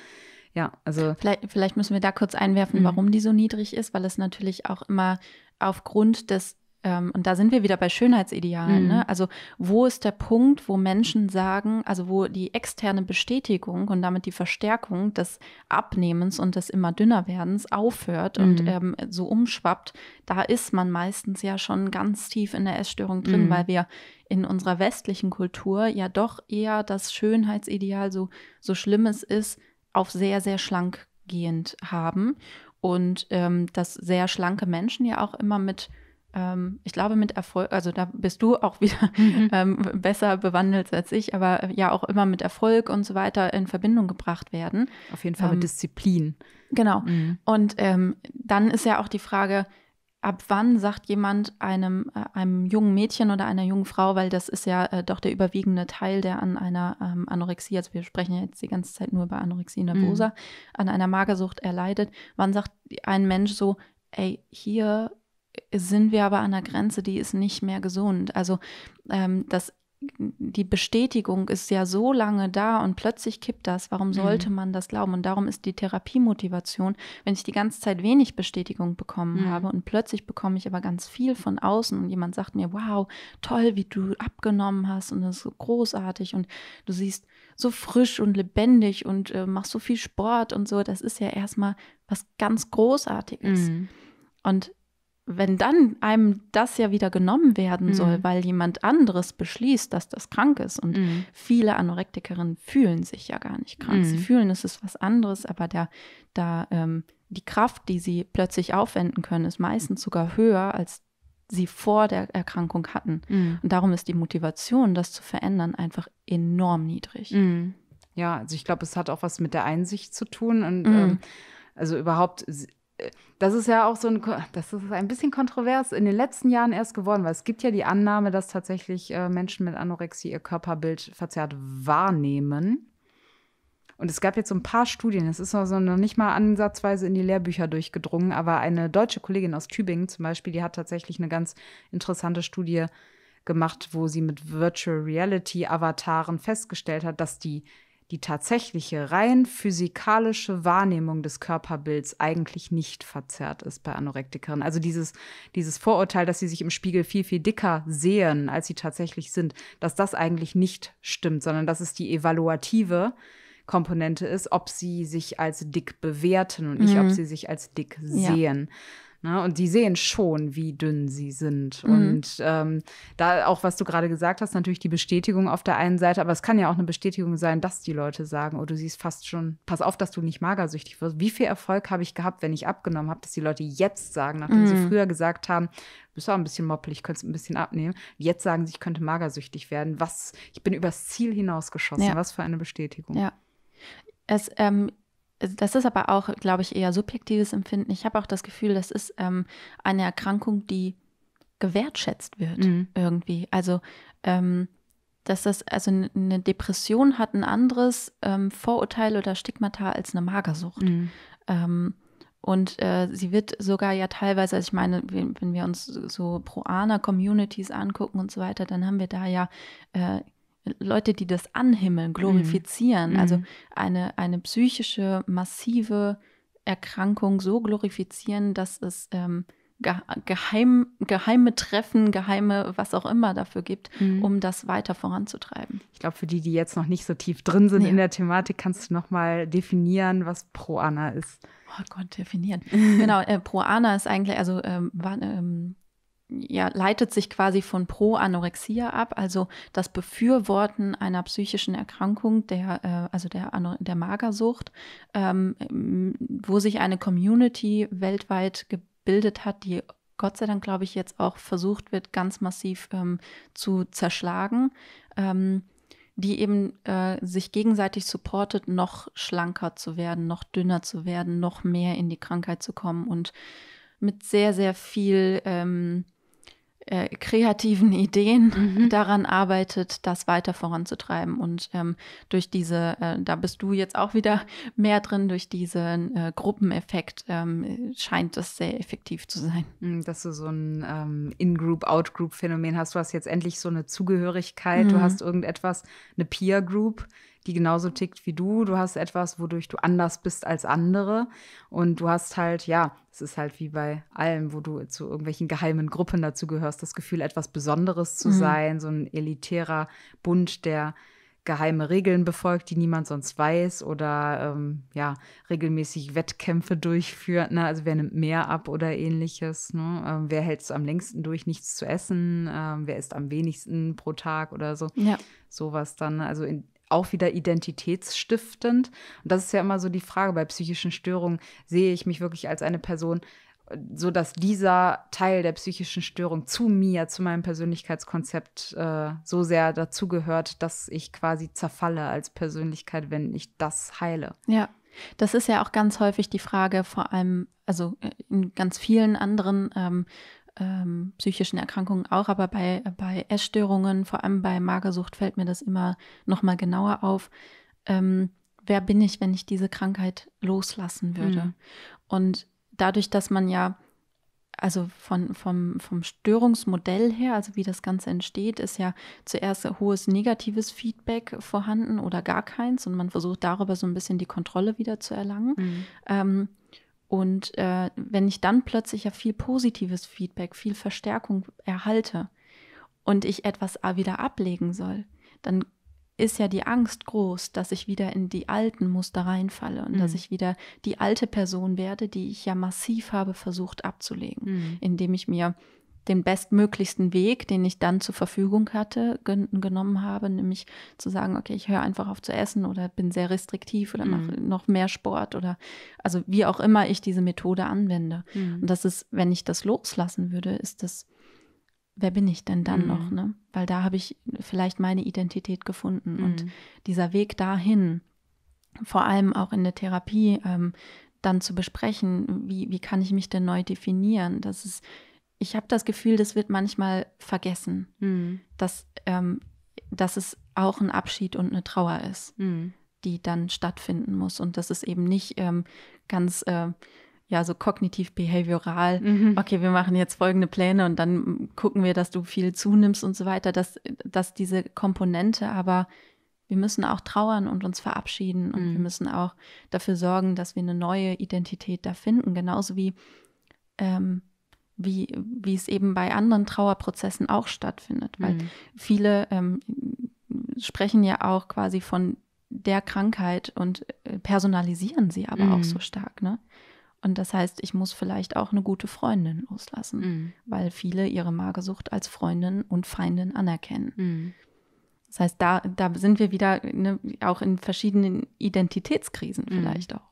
ja, also. Vielleicht, vielleicht müssen wir da kurz einwerfen, mhm. warum die so niedrig ist, weil es natürlich auch immer aufgrund des ähm, und da sind wir wieder bei Schönheitsidealen. Ne? Mhm. Also wo ist der Punkt, wo Menschen sagen, also wo die externe Bestätigung und damit die Verstärkung des Abnehmens und des immer dünner werdens aufhört mhm. und ähm, so umschwappt, da ist man meistens ja schon ganz tief in der Essstörung drin, mhm. weil wir in unserer westlichen Kultur ja doch eher das Schönheitsideal so so schlimmes ist auf sehr, sehr schlank gehend haben. Und ähm, dass sehr schlanke Menschen ja auch immer mit ähm, ich glaube, mit Erfolg, also da bist du auch wieder mhm. ähm, besser bewandelt als ich, aber ja auch immer mit Erfolg und so weiter in Verbindung gebracht werden. Auf jeden Fall ähm, mit Disziplin. Genau. Mhm. Und ähm, dann ist ja auch die Frage, ab wann sagt jemand einem, äh, einem jungen Mädchen oder einer jungen Frau, weil das ist ja äh, doch der überwiegende Teil, der an einer ähm, Anorexie, also wir sprechen ja jetzt die ganze Zeit nur über Anorexie nervosa, mhm. an einer Magersucht erleidet, wann sagt ein Mensch so, ey, hier sind wir aber an der Grenze, die ist nicht mehr gesund. Also ähm, das die Bestätigung ist ja so lange da und plötzlich kippt das. Warum mhm. sollte mhm. man das glauben? Und darum ist die Therapiemotivation, wenn ich die ganze Zeit wenig Bestätigung bekommen mhm. habe und plötzlich bekomme ich aber ganz viel von außen und jemand sagt mir, wow, toll, wie du abgenommen hast und das ist so großartig und du siehst so frisch und lebendig und äh, machst so viel Sport und so, das ist ja erstmal was ganz Großartiges. Mhm. Und wenn dann einem das ja wieder genommen werden soll, mhm. weil jemand anderes beschließt, dass das krank ist. Und mhm. viele Anorektikerinnen fühlen sich ja gar nicht krank. Mhm. Sie fühlen, es ist was anderes, aber da, da ähm, die Kraft, die sie plötzlich aufwenden können, ist meistens sogar höher, als sie vor der Erkrankung hatten. Mhm. Und darum ist die Motivation, das zu verändern, einfach enorm niedrig. Mhm. Ja, also ich glaube, es hat auch was mit der Einsicht zu tun und mhm. ähm, also überhaupt das ist ja auch so ein, das ist ein bisschen kontrovers in den letzten Jahren erst geworden, weil es gibt ja die Annahme, dass tatsächlich äh, Menschen mit Anorexie ihr Körperbild verzerrt wahrnehmen. Und es gab jetzt so ein paar Studien, es ist also noch nicht mal ansatzweise in die Lehrbücher durchgedrungen, aber eine deutsche Kollegin aus Tübingen zum Beispiel, die hat tatsächlich eine ganz interessante Studie gemacht, wo sie mit Virtual Reality Avataren festgestellt hat, dass die die tatsächliche, rein physikalische Wahrnehmung des Körperbilds eigentlich nicht verzerrt ist bei Anorektikern. Also dieses, dieses Vorurteil, dass sie sich im Spiegel viel, viel dicker sehen, als sie tatsächlich sind, dass das eigentlich nicht stimmt, sondern dass es die evaluative Komponente ist, ob sie sich als dick bewerten und nicht, mhm. ob sie sich als dick sehen. Ja. Ne? Und die sehen schon, wie dünn sie sind. Mhm. Und ähm, da auch, was du gerade gesagt hast, natürlich die Bestätigung auf der einen Seite, aber es kann ja auch eine Bestätigung sein, dass die Leute sagen, oh, du siehst fast schon, pass auf, dass du nicht magersüchtig wirst. Wie viel Erfolg habe ich gehabt, wenn ich abgenommen habe, dass die Leute jetzt sagen, nachdem mhm. sie früher gesagt haben, bist auch ein bisschen moppelig, könntest ein bisschen abnehmen. Jetzt sagen sie, ich könnte magersüchtig werden. Was, ich bin übers Ziel hinausgeschossen. Ja. Was für eine Bestätigung. Ja. Es ähm, das ist aber auch, glaube ich, eher subjektives Empfinden. Ich habe auch das Gefühl, das ist ähm, eine Erkrankung, die gewertschätzt wird mhm. irgendwie. Also ähm, dass das also eine Depression hat ein anderes ähm, Vorurteil oder Stigmata als eine Magersucht. Mhm. Ähm, und äh, sie wird sogar ja teilweise, also ich meine, wenn, wir uns so Proaner-Communities angucken und so weiter, dann haben wir da ja äh, Leute, die das anhimmeln, mhm. glorifizieren. Also mhm. Also eine, eine psychische, massive Erkrankung so glorifizieren, dass es ähm, geheim, geheime Treffen, geheime, was auch immer dafür gibt, mhm. um das weiter voranzutreiben. Ich glaube, für die, die jetzt noch nicht so tief drin sind ja. in der Thematik, kannst du nochmal definieren, was Proana ist. Oh Gott, definieren. genau, äh, pro ist eigentlich, also ähm, war, ähm, ja, leitet sich quasi von Pro-Anorexia ab, also das Befürworten einer psychischen Erkrankung, der, äh, also der, der Magersucht, ähm, wo sich eine Community weltweit gebildet hat, die Gott sei Dank, glaube ich, jetzt auch versucht wird, ganz massiv ähm, zu zerschlagen, ähm, die eben äh, sich gegenseitig supportet, noch schlanker zu werden, noch dünner zu werden, noch mehr in die Krankheit zu kommen und mit sehr, sehr viel ähm, äh, kreativen Ideen mhm. daran arbeitet, das weiter voranzutreiben. Und ähm, durch diese, äh, da bist du jetzt auch wieder mehr drin, durch diesen äh, Gruppeneffekt ähm, scheint das sehr effektiv zu sein. Hm, dass du so ein ähm, In-Group, Out-Group-Phänomen hast. Du hast jetzt endlich so eine Zugehörigkeit, mhm. du hast irgendetwas, eine Peer-Group die genauso tickt wie du. Du hast etwas, wodurch du anders bist als andere. Und du hast halt, ja, es ist halt wie bei allem, wo du zu irgendwelchen geheimen Gruppen dazu gehörst, das Gefühl, etwas Besonderes zu mhm. sein, so ein elitärer Bund, der geheime Regeln befolgt, die niemand sonst weiß oder ähm, ja, regelmäßig Wettkämpfe durchführt. Ne? Also wer nimmt mehr ab oder ähnliches. Ne? Ähm, wer hält es am längsten durch, nichts zu essen? Ähm, wer isst am wenigsten pro Tag oder so? Ja. Sowas dann. Ne? Also in, auch wieder identitätsstiftend. Und das ist ja immer so die Frage bei psychischen Störungen, sehe ich mich wirklich als eine Person, so dass dieser Teil der psychischen Störung zu mir, zu meinem Persönlichkeitskonzept äh, so sehr dazugehört, dass ich quasi zerfalle als Persönlichkeit, wenn ich das heile. Ja. Das ist ja auch ganz häufig die Frage, vor allem, also äh, in ganz vielen anderen ähm, ähm, psychischen Erkrankungen auch, aber bei, bei Essstörungen, vor allem bei Magersucht, fällt mir das immer noch mal genauer auf. Ähm, wer bin ich, wenn ich diese Krankheit loslassen würde? Mhm. Und dadurch, dass man ja also von, vom, vom Störungsmodell her, also wie das Ganze entsteht, ist ja zuerst hohes negatives Feedback vorhanden oder gar keins und man versucht darüber so ein bisschen die Kontrolle wieder zu erlangen. Mhm. Ähm, und äh, wenn ich dann plötzlich ja viel positives Feedback, viel Verstärkung erhalte und ich etwas wieder ablegen soll, dann ist ja die Angst groß, dass ich wieder in die alten Muster reinfalle und mhm. dass ich wieder die alte Person werde, die ich ja massiv habe versucht abzulegen, mhm. indem ich mir den bestmöglichsten Weg, den ich dann zur Verfügung hatte, gen genommen habe, nämlich zu sagen, okay, ich höre einfach auf zu essen oder bin sehr restriktiv oder mache mhm. noch mehr Sport oder also wie auch immer ich diese Methode anwende. Mhm. Und das ist, wenn ich das loslassen würde, ist das, wer bin ich denn dann mhm. noch? Ne? Weil da habe ich vielleicht meine Identität gefunden und mhm. dieser Weg dahin, vor allem auch in der Therapie, ähm, dann zu besprechen, wie, wie kann ich mich denn neu definieren? Das ist ich habe das Gefühl, das wird manchmal vergessen, mhm. dass, ähm, dass es auch ein Abschied und eine Trauer ist, mhm. die dann stattfinden muss und dass es eben nicht ähm, ganz äh, ja, so kognitiv behavioral, mhm. okay, wir machen jetzt folgende Pläne und dann gucken wir, dass du viel zunimmst und so weiter, dass, dass diese Komponente aber wir müssen auch trauern und uns verabschieden und mhm. wir hm. müssen auch dafür sorgen, dass wir eine neue Identität da finden, genauso wie ähm, wie, wie es eben bei anderen Trauerprozessen auch stattfindet. Weil mhm. viele ähm, sprechen ja auch quasi von der Krankheit und äh, personalisieren sie aber mhm. auch so stark. Ne? Und das heißt, ich muss vielleicht auch eine gute Freundin loslassen, mhm. weil viele ihre Magersucht als Freundin und Feindin anerkennen. Mhm. Das heißt, da, da sind wir wieder ne, auch in verschiedenen Identitätskrisen mhm. vielleicht auch.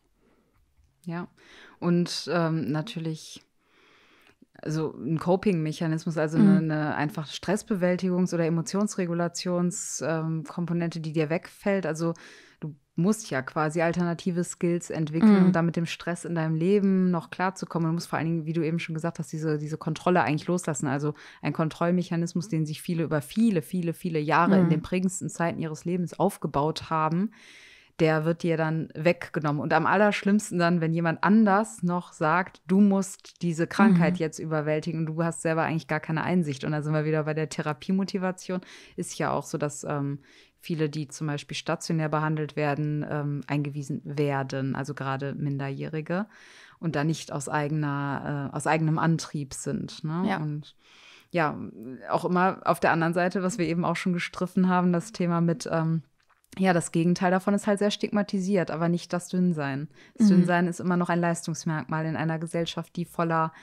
Ja, und ähm, natürlich also ein Coping-Mechanismus, also mhm. eine, eine, einfach Stressbewältigungs- oder Emotionsregulationskomponente, ähm, die dir wegfällt. Also du musst ja quasi alternative Skills entwickeln, mhm. um damit dem Stress in deinem Leben noch klarzukommen. Du musst vor allen Dingen, wie du eben schon gesagt hast, diese, diese Kontrolle eigentlich loslassen. Also ein Kontrollmechanismus, den sich viele über viele, viele, viele Jahre mhm. in den prägendsten Zeiten ihres Lebens aufgebaut haben der wird dir dann weggenommen. Und am allerschlimmsten dann, wenn jemand anders noch sagt, du musst diese Krankheit mhm. jetzt überwältigen und du hast selber eigentlich gar keine Einsicht. Und da sind wir wieder bei der Therapiemotivation. Ist ja auch so, dass ähm, viele, die zum Beispiel stationär behandelt werden, ähm, eingewiesen werden, also gerade Minderjährige und da nicht aus eigener, äh, aus eigenem Antrieb sind. Ne? Ja. Und ja, auch immer auf der anderen Seite, was wir eben auch schon gestriffen haben, das Thema mit ähm, ja, das Gegenteil davon ist halt sehr stigmatisiert, aber nicht das Dünnsein. Das mhm. Dünnsein ist immer noch ein Leistungsmerkmal in einer Gesellschaft, die voller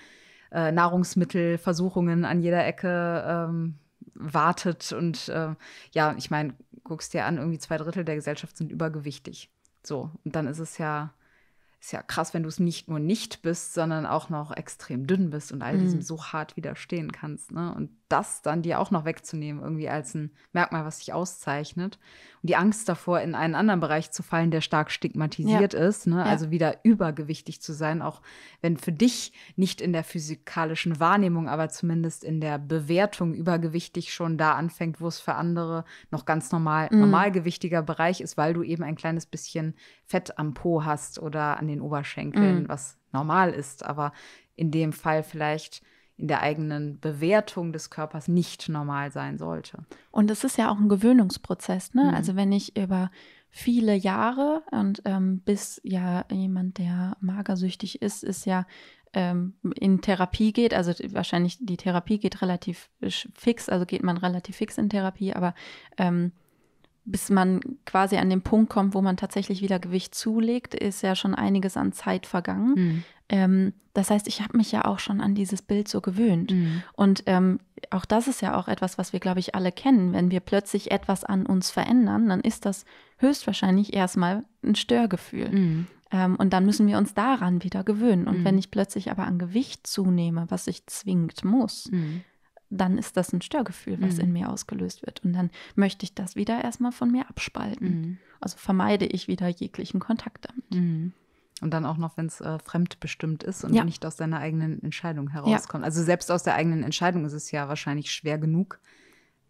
äh, Nahrungsmittelversuchungen an jeder Ecke ähm, wartet. Und äh, ja, ich meine, guckst dir an, irgendwie zwei Drittel der Gesellschaft sind übergewichtig. So, und dann ist es ja, ist ja krass, wenn du es nicht nur nicht bist, sondern auch noch extrem dünn bist und all mhm. diesem so hart widerstehen kannst. Ne? Und das dann dir auch noch wegzunehmen, irgendwie als ein Merkmal, was dich auszeichnet. Und die Angst davor, in einen anderen Bereich zu fallen, der stark stigmatisiert ja. ist, ne? Ja. also wieder übergewichtig zu sein, auch wenn für dich nicht in der physikalischen Wahrnehmung, aber zumindest in der Bewertung übergewichtig schon da anfängt, wo es für andere noch ganz normal, mhm. normalgewichtiger Bereich ist, weil du eben ein kleines bisschen Fett am Po hast oder an den Oberschenkeln, mhm. was normal ist, aber in dem Fall vielleicht in der eigenen Bewertung des Körpers nicht normal sein sollte. Und es ist ja auch ein Gewöhnungsprozess, ne? Mhm. Also wenn ich über viele Jahre und ähm, bis ja jemand, der magersüchtig ist, ist ja ähm, in Therapie geht, also wahrscheinlich die Therapie geht relativ äh, fix, also geht man relativ fix in Therapie, aber ähm, bis man quasi an den Punkt kommt, wo man tatsächlich wieder Gewicht zulegt, ist ja schon einiges an Zeit vergangen. Mhm. Ähm, das heißt, ich habe mich ja auch schon an dieses Bild so gewöhnt. Mhm. Und ähm, auch das ist ja auch etwas, was wir, glaube ich, alle kennen. Wenn wir plötzlich etwas an uns verändern, dann ist das höchstwahrscheinlich erstmal ein Störgefühl. Mhm. Ähm, und dann müssen wir uns daran wieder gewöhnen. Und mhm. wenn ich plötzlich aber an Gewicht zunehme, was ich zwingt muss, mhm dann ist das ein Störgefühl, was mhm. in mir ausgelöst wird. Und dann möchte ich das wieder erstmal von mir abspalten. Mhm. Also vermeide ich wieder jeglichen Kontakt damit. Mhm. Und dann auch noch, wenn es äh, fremdbestimmt ist und ja. nicht aus deiner eigenen Entscheidung herauskommt. Ja. Also selbst aus der eigenen Entscheidung ist es ja wahrscheinlich schwer genug,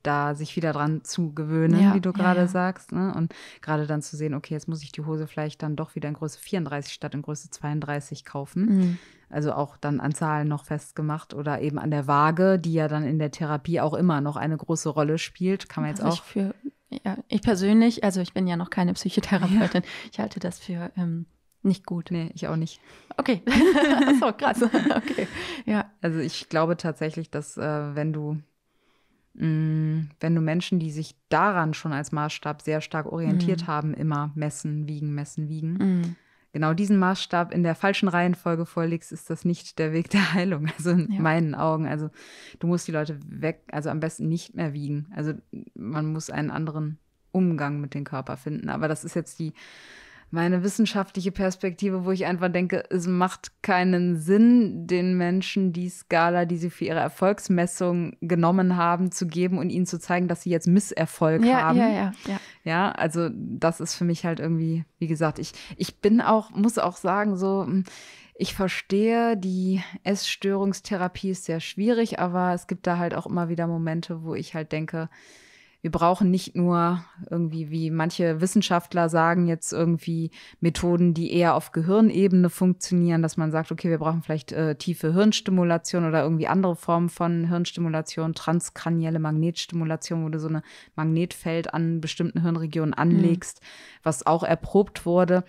da sich wieder dran zu gewöhnen, ja, wie du gerade ja, ja. sagst. Ne? Und gerade dann zu sehen, okay, jetzt muss ich die Hose vielleicht dann doch wieder in Größe 34 statt in Größe 32 kaufen. Mhm. Also auch dann an Zahlen noch festgemacht oder eben an der Waage, die ja dann in der Therapie auch immer noch eine große Rolle spielt. Kann man jetzt also auch. Für, ja, ich persönlich, also ich bin ja noch keine Psychotherapeutin, ja. ich halte das für ähm, nicht gut. Nee, ich auch nicht. Okay. Achso, krass. Also, okay. Ja. Also ich glaube tatsächlich, dass äh, wenn du mm, wenn du Menschen, die sich daran schon als Maßstab sehr stark orientiert mhm. haben, immer messen, wiegen, messen, wiegen, mhm genau diesen Maßstab in der falschen Reihenfolge vorlegst, ist das nicht der Weg der Heilung. Also in ja. meinen Augen. Also du musst die Leute weg, also am besten nicht mehr wiegen. Also man muss einen anderen Umgang mit dem Körper finden. Aber das ist jetzt die meine wissenschaftliche Perspektive, wo ich einfach denke, es macht keinen Sinn, den Menschen die Skala, die sie für ihre Erfolgsmessung genommen haben, zu geben und ihnen zu zeigen, dass sie jetzt Misserfolg ja, haben. Ja, ja, ja. Ja, also das ist für mich halt irgendwie, wie gesagt, ich, ich bin auch, muss auch sagen, so, hm, ich verstehe, die Essstörungstherapie ist sehr schwierig, aber es gibt da halt auch immer wieder Momente, wo ich halt denke, wir brauchen nicht nur irgendwie, wie manche Wissenschaftler sagen, jetzt irgendwie Methoden, die eher auf Gehirnebene funktionieren, dass man sagt, okay, wir brauchen vielleicht äh, tiefe Hirnstimulation oder irgendwie andere Formen von Hirnstimulation, transkranielle Magnetstimulation, wo du so ein Magnetfeld an bestimmten Hirnregionen mhm. anlegst, mhm. was auch erprobt wurde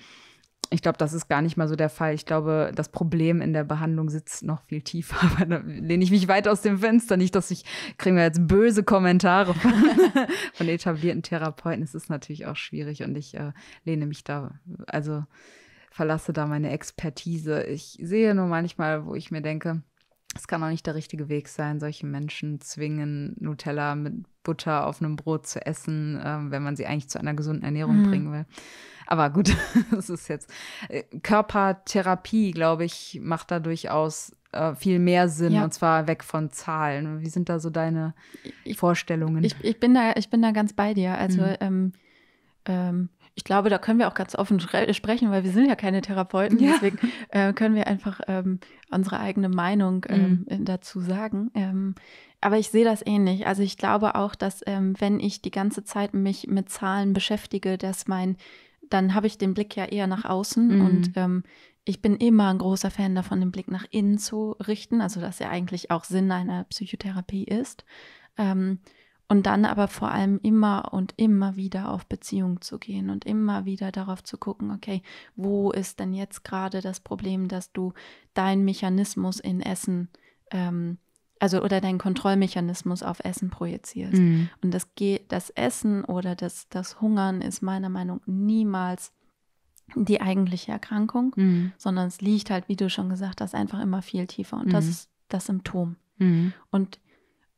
ich glaube, das ist gar nicht mal so der Fall. Ich glaube, das Problem in der Behandlung sitzt noch viel tiefer. Aber da lehne ich mich weit aus dem Fenster. Nicht, dass ich kriegen wir jetzt böse Kommentare von, von etablierten Therapeuten. Es ist natürlich auch schwierig und ich äh, lehne mich da, also verlasse da meine Expertise. Ich sehe nur manchmal, wo ich mir denke, es kann auch nicht der richtige Weg sein, solche Menschen zwingen, Nutella mit Butter auf einem Brot zu essen, äh, wenn man sie eigentlich zu einer gesunden Ernährung mhm. bringen will. Aber gut, das ist jetzt äh, Körpertherapie, glaube ich, macht da durchaus äh, viel mehr Sinn ja. und zwar weg von Zahlen. Wie sind da so deine ich, Vorstellungen? Ich, ich, bin da, ich bin da ganz bei dir. Also mhm. ähm, ähm, ich glaube, da können wir auch ganz offen sprechen, weil wir sind ja keine Therapeuten. Ja. Deswegen äh, können wir einfach ähm, unsere eigene Meinung ähm, mhm. dazu sagen. Ähm, aber ich sehe das ähnlich. Also ich glaube auch, dass ähm, wenn ich die ganze Zeit mich mit Zahlen beschäftige, dass mein, dann habe ich den Blick ja eher nach außen mhm. und ähm, ich bin immer ein großer Fan davon, den Blick nach innen zu richten. Also dass ja eigentlich auch Sinn einer Psychotherapie ist. Ähm, und dann aber vor allem immer und immer wieder auf Beziehung zu gehen und immer wieder darauf zu gucken, okay, wo ist denn jetzt gerade das Problem, dass du deinen Mechanismus in Essen, ähm, also oder deinen Kontrollmechanismus auf Essen projizierst. Mhm. Und das, das Essen oder das, das Hungern ist meiner Meinung nach niemals die eigentliche Erkrankung, mhm. sondern es liegt halt, wie du schon gesagt hast, einfach immer viel tiefer. Und mhm. das ist das Symptom. Mhm. Und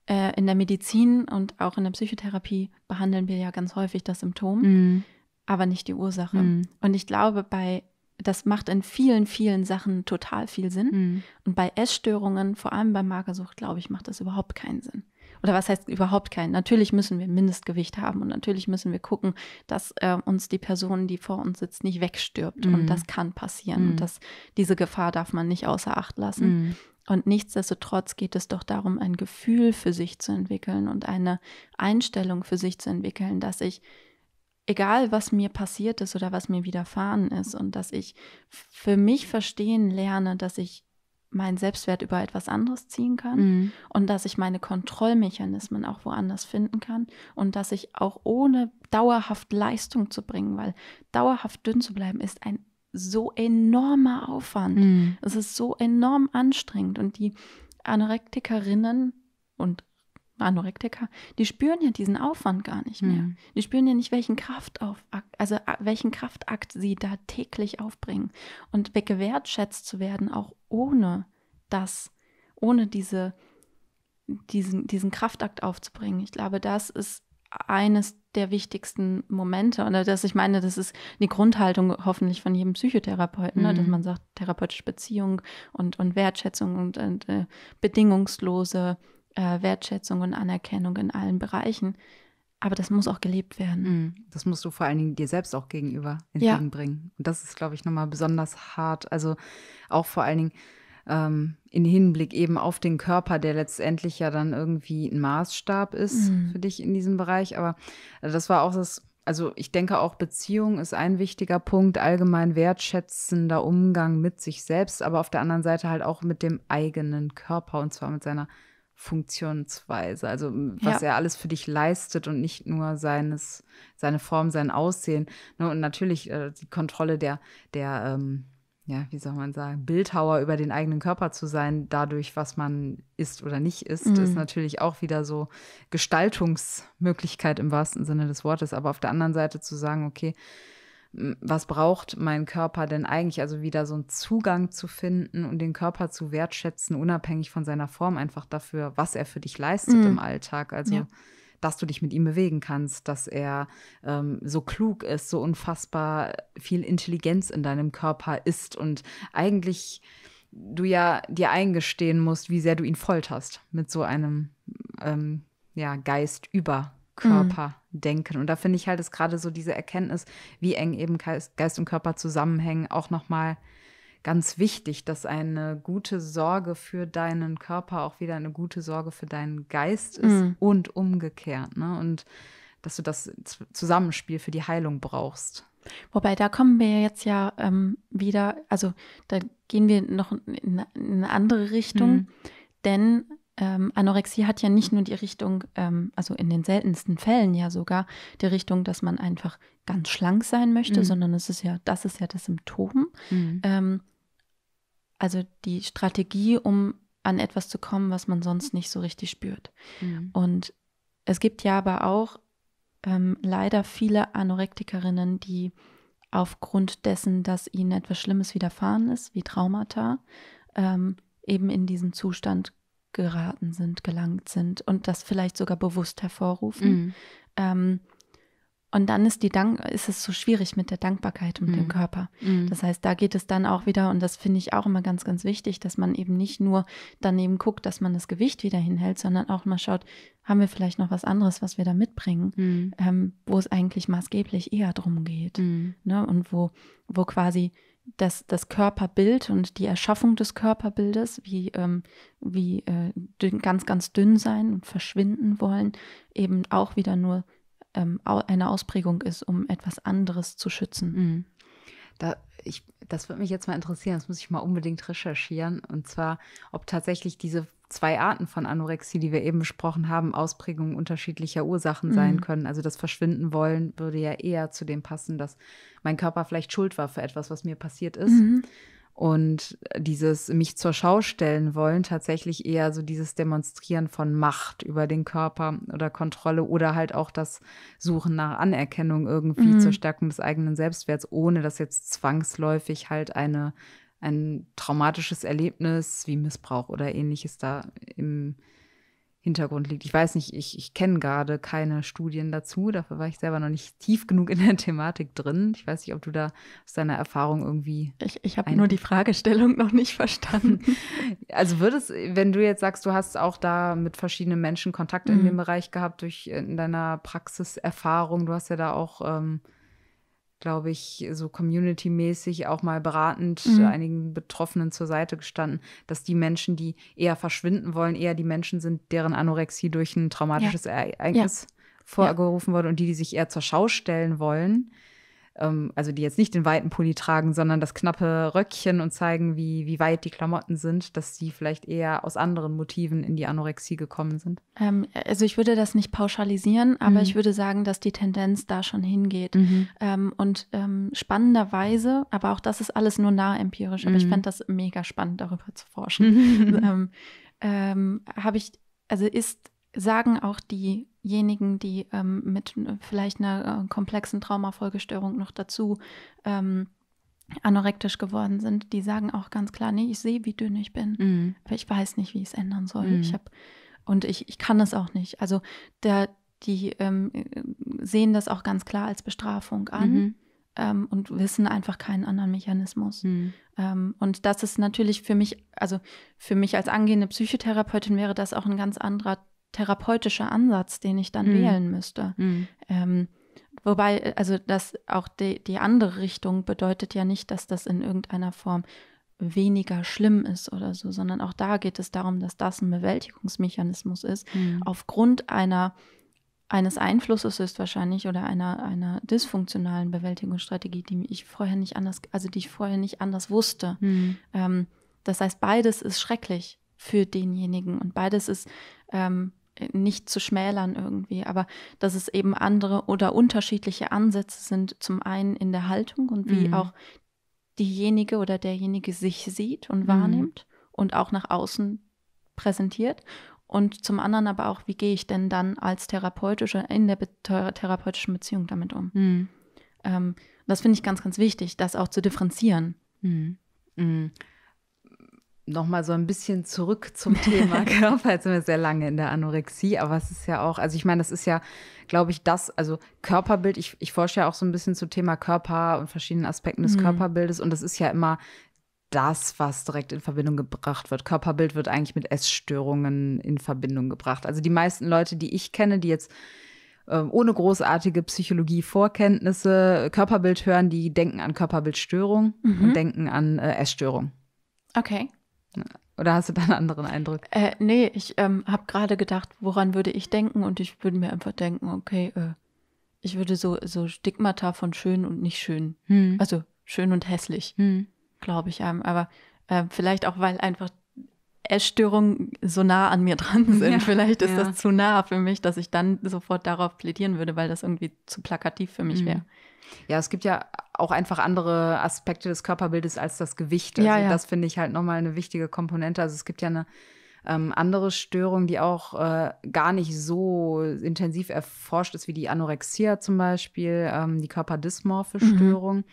äh, in der Medizin und auch in der Psychotherapie behandeln wir ja ganz häufig das Symptom, mm. aber nicht die Ursache. Mm. Und ich glaube, bei das macht in vielen, vielen Sachen total viel Sinn. Mhm. Und bei Essstörungen, vor allem bei Magersucht, glaube ich, macht das überhaupt keinen Sinn oder was heißt überhaupt keinen? Natürlich müssen wir Mindestgewicht haben und natürlich müssen wir gucken, dass äh, uns die Person, die vor uns sitzt, nicht wegstirbt. Mm. Und mhm. das kann passieren. Mm. Und das, diese Gefahr darf man nicht außer Acht lassen. Mm. Und nichtsdestotrotz geht es doch darum, ein Gefühl für sich zu entwickeln und eine Einstellung für sich zu entwickeln, dass ich, egal was mir passiert ist oder was mir widerfahren ist, und dass ich für mich verstehen lerne, dass ich meinen Selbstwert über etwas anderes ziehen kann mhm. und dass ich meine Kontrollmechanismen auch woanders finden kann und dass ich auch ohne dauerhaft Leistung zu bringen, weil dauerhaft dünn zu bleiben ist ein so enormer Aufwand. Mhm. Es ist so enorm anstrengend. Und die Anorektikerinnen und Anorektiker, die spüren ja diesen Aufwand gar nicht mehr. Mhm. Die spüren ja nicht, welchen Kraftauftakt, also äh, welchen Kraftakt sie da täglich aufbringen. Und gewertschätzt zu werden, auch ohne das, ohne diese, diesen, diesen Kraftakt aufzubringen. Ich glaube, das ist eines der wichtigsten Momente. Und dass ich meine, das ist eine Grundhaltung hoffentlich von jedem Psychotherapeuten, mhm. ne? dass mhm. man sagt, therapeutische Beziehung und, und Wertschätzung und, und äh, bedingungslose äh, Wertschätzung und Anerkennung in allen Bereichen. Aber das muss auch gelebt werden. Mhm. Das musst du vor allen Dingen dir selbst auch gegenüber entgegenbringen. Ja. Und das ist, glaube ich, nochmal besonders hart. Also auch vor allen Dingen, ähm, in Hinblick eben auf den Körper, der letztendlich ja dann irgendwie ein Maßstab ist mhm. für dich in diesem Bereich. Aber äh, das war auch das, also ich denke auch Beziehung ist ein wichtiger Punkt, allgemein wertschätzender Umgang mit sich selbst, aber auf der anderen Seite halt auch mit dem eigenen Körper und zwar mit seiner Funktionsweise, also was ja. er alles für dich leistet und nicht nur seines, seine Form, sein Aussehen. Ne, und natürlich äh, die Kontrolle der, der ähm, ja, wie soll man sagen, Bildhauer über den eigenen Körper zu sein, dadurch, was man ist oder nicht ist, mhm. ist natürlich auch wieder so Gestaltungsmöglichkeit im wahrsten Sinne des Wortes. Aber auf der anderen Seite zu sagen, okay, was braucht mein Körper denn eigentlich? Also wieder so einen Zugang zu finden und den Körper zu wertschätzen, unabhängig von seiner Form, einfach dafür, was er für dich leistet mhm. im Alltag. Also ja dass du dich mit ihm bewegen kannst, dass er ähm, so klug ist, so unfassbar viel Intelligenz in deinem Körper ist und eigentlich du ja dir eingestehen musst, wie sehr du ihn folterst mit so einem ähm, ja, Geist über Körper mhm. Und da finde ich halt, dass gerade so diese Erkenntnis, wie eng eben Geist, Geist und Körper zusammenhängen, auch nochmal mal ganz wichtig, dass eine gute Sorge für deinen Körper auch wieder eine gute Sorge für deinen Geist ist mhm. und umgekehrt. Ne? Und dass du das Zusammenspiel für die Heilung brauchst. Wobei, da kommen wir jetzt ja ähm, wieder, also da gehen wir noch in, in eine andere Richtung, mhm. denn ähm, Anorexie hat ja nicht nur die Richtung, ähm, also in den seltensten Fällen ja sogar die Richtung, dass man einfach ganz schlank sein möchte, mhm. sondern es ist ja, das ist ja das Symptom. Mhm. Ähm, also die Strategie, um an etwas zu kommen, was man sonst nicht so richtig spürt. Mhm. Und es gibt ja aber auch ähm, leider viele Anorektikerinnen, die aufgrund dessen, dass ihnen etwas Schlimmes widerfahren ist, wie Traumata, ähm, eben in diesen Zustand geraten sind, gelangt sind und das vielleicht sogar bewusst hervorrufen. Mhm. Ähm, und dann ist, die Dank ist es so schwierig mit der Dankbarkeit und mhm. dem Körper. Mhm. Das heißt, da geht es dann auch wieder, und das finde ich auch immer ganz, ganz wichtig, dass man eben nicht nur daneben guckt, dass man das Gewicht wieder hinhält, sondern auch mal schaut, haben wir vielleicht noch was anderes, was wir da mitbringen, mhm. ähm, wo es eigentlich maßgeblich eher drum geht. Mhm. Ne? Und wo, wo quasi das, das Körperbild und die Erschaffung des Körperbildes, wie, ähm, wie äh, dünn, ganz, ganz dünn sein und verschwinden wollen, eben auch wieder nur ähm, eine Ausprägung ist, um etwas anderes zu schützen. Mhm. Da, ich, das würde mich jetzt mal interessieren, das muss ich mal unbedingt recherchieren. Und zwar, ob tatsächlich diese zwei Arten von Anorexie, die wir eben besprochen haben, Ausprägungen unterschiedlicher Ursachen mhm. sein können. Also das Verschwinden wollen würde ja eher zu dem passen, dass mein Körper vielleicht schuld war für etwas, was mir passiert ist. Mhm und dieses mich zur Schau stellen wollen tatsächlich eher so dieses Demonstrieren von Macht über den Körper oder Kontrolle oder halt auch das Suchen nach Anerkennung irgendwie mhm. zur Stärkung des eigenen Selbstwerts, ohne dass jetzt zwangsläufig halt eine ein traumatisches Erlebnis wie Missbrauch oder ähnliches da im Hintergrund liegt. Ich weiß nicht, ich, ich kenne gerade keine Studien dazu, dafür war ich selber noch nicht tief genug in der Thematik drin. Ich weiß nicht, ob du da aus deiner Erfahrung irgendwie. Ich, ich habe nur die Fragestellung noch nicht verstanden. also würdest, wenn du jetzt sagst, du hast auch da mit verschiedenen Menschen Kontakt mhm. in dem mhm. Bereich gehabt durch äh, in deiner Praxiserfahrung, du hast ja da auch ähm, glaube ich, so community-mäßig auch mal beratend mhm. einigen Betroffenen zur Seite gestanden, dass die Menschen, die eher verschwinden wollen, eher die Menschen sind, deren Anorexie durch ein traumatisches ja. Ereignis ja. vorgerufen ja. wurde und die, die sich eher zur Schau stellen wollen, ähm, also die jetzt nicht den weiten Pulli tragen, sondern das knappe Röckchen und zeigen, wie, wie weit die Klamotten sind, dass sie vielleicht eher aus anderen Motiven in die Anorexie gekommen sind? Ähm, also ich würde das nicht pauschalisieren, aber mhm. ich würde sagen, dass die Tendenz da schon hingeht. Mhm. Ähm, und ähm, spannenderweise, aber auch das ist alles nur nah empirisch, aber mhm. ich fände das mega spannend, darüber zu forschen, ähm, ähm, habe ich, also ist sagen auch diejenigen, die ähm, mit äh, vielleicht einer äh, komplexen Traumafolgestörung noch dazu ähm, anorektisch geworden sind, die sagen auch ganz klar, nee, ich sehe, wie dünn ich bin, mhm. aber ich weiß nicht, wie ich es ändern soll. Mhm. Ich habe und ich, ich kann es auch nicht. Also der, die ähm, sehen das auch ganz klar als Bestrafung an. Mhm. Ähm, und wissen einfach keinen anderen Mechanismus. Mhm. Ähm, und das ist natürlich für mich, also für mich als angehende Psychotherapeutin wäre das auch ein ganz anderer therapeutischer Ansatz, den ich dann mhm. wählen müsste. Mhm. Ähm, wobei, äh, also das auch die, die andere Richtung bedeutet ja nicht, dass das in irgendeiner Form weniger schlimm ist oder so, sondern auch da geht es darum, dass das ein Bewältigungsmechanismus ist, mhm. aufgrund einer eines Einflusses höchstwahrscheinlich oder einer, einer dysfunktionalen Bewältigungsstrategie, die ich vorher nicht anders, also die ich vorher nicht anders wusste. Mhm. Ähm, das heißt, beides ist schrecklich für denjenigen und beides ist ähm, nicht zu schmälern irgendwie, aber dass es eben andere oder unterschiedliche Ansätze sind, zum einen in der Haltung und wie mhm. auch diejenige oder derjenige sich sieht und mhm. wahrnimmt und auch nach außen präsentiert und zum anderen aber auch, wie gehe ich denn dann als therapeutische, in der therapeutischen Beziehung damit um. Mhm. Ähm, das finde ich ganz, ganz wichtig, das auch zu differenzieren. Mhm. Mhm nochmal so ein bisschen zurück zum Thema Körper. Jetzt sind wir sehr lange in der Anorexie, aber es ist ja auch, also ich meine, das ist ja, glaube ich, das, also Körperbild, ich, ich forsche ja auch so ein bisschen zum Thema Körper und verschiedenen Aspekten des mhm. Körperbildes und das ist ja immer das, was direkt in Verbindung gebracht wird. Körperbild wird eigentlich mit Essstörungen in Verbindung gebracht. Also die meisten Leute, die ich kenne, die jetzt ähm, ohne großartige Psychologie-Vorkenntnisse Körperbild hören, die denken an Körperbildstörung mhm. und denken an äh, Essstörung. Okay. Oder hast du da einen anderen Eindruck? Äh, nee, ich ähm, habe gerade gedacht, woran würde ich denken? Und ich würde mir einfach denken, okay, äh, ich würde so, so Stigmata von schön und nicht schön, hm. also schön und hässlich, hm. glaube ich. Ähm, aber äh, vielleicht auch, weil einfach Essstörungen so nah an mir dran sind. Ja, vielleicht ist ja. das zu nah für mich, dass ich dann sofort darauf plädieren würde, weil das irgendwie zu plakativ für mich hm. wäre. Ja, es gibt ja auch einfach andere Aspekte des Körperbildes als das Gewicht. Also ja, ja. das finde ich halt nochmal eine wichtige Komponente. Also es gibt ja eine ähm, andere Störung, die auch äh, gar nicht so intensiv erforscht ist wie die Anorexia zum Beispiel, ähm, die körperdysmorphe mhm. Störung. Mhm.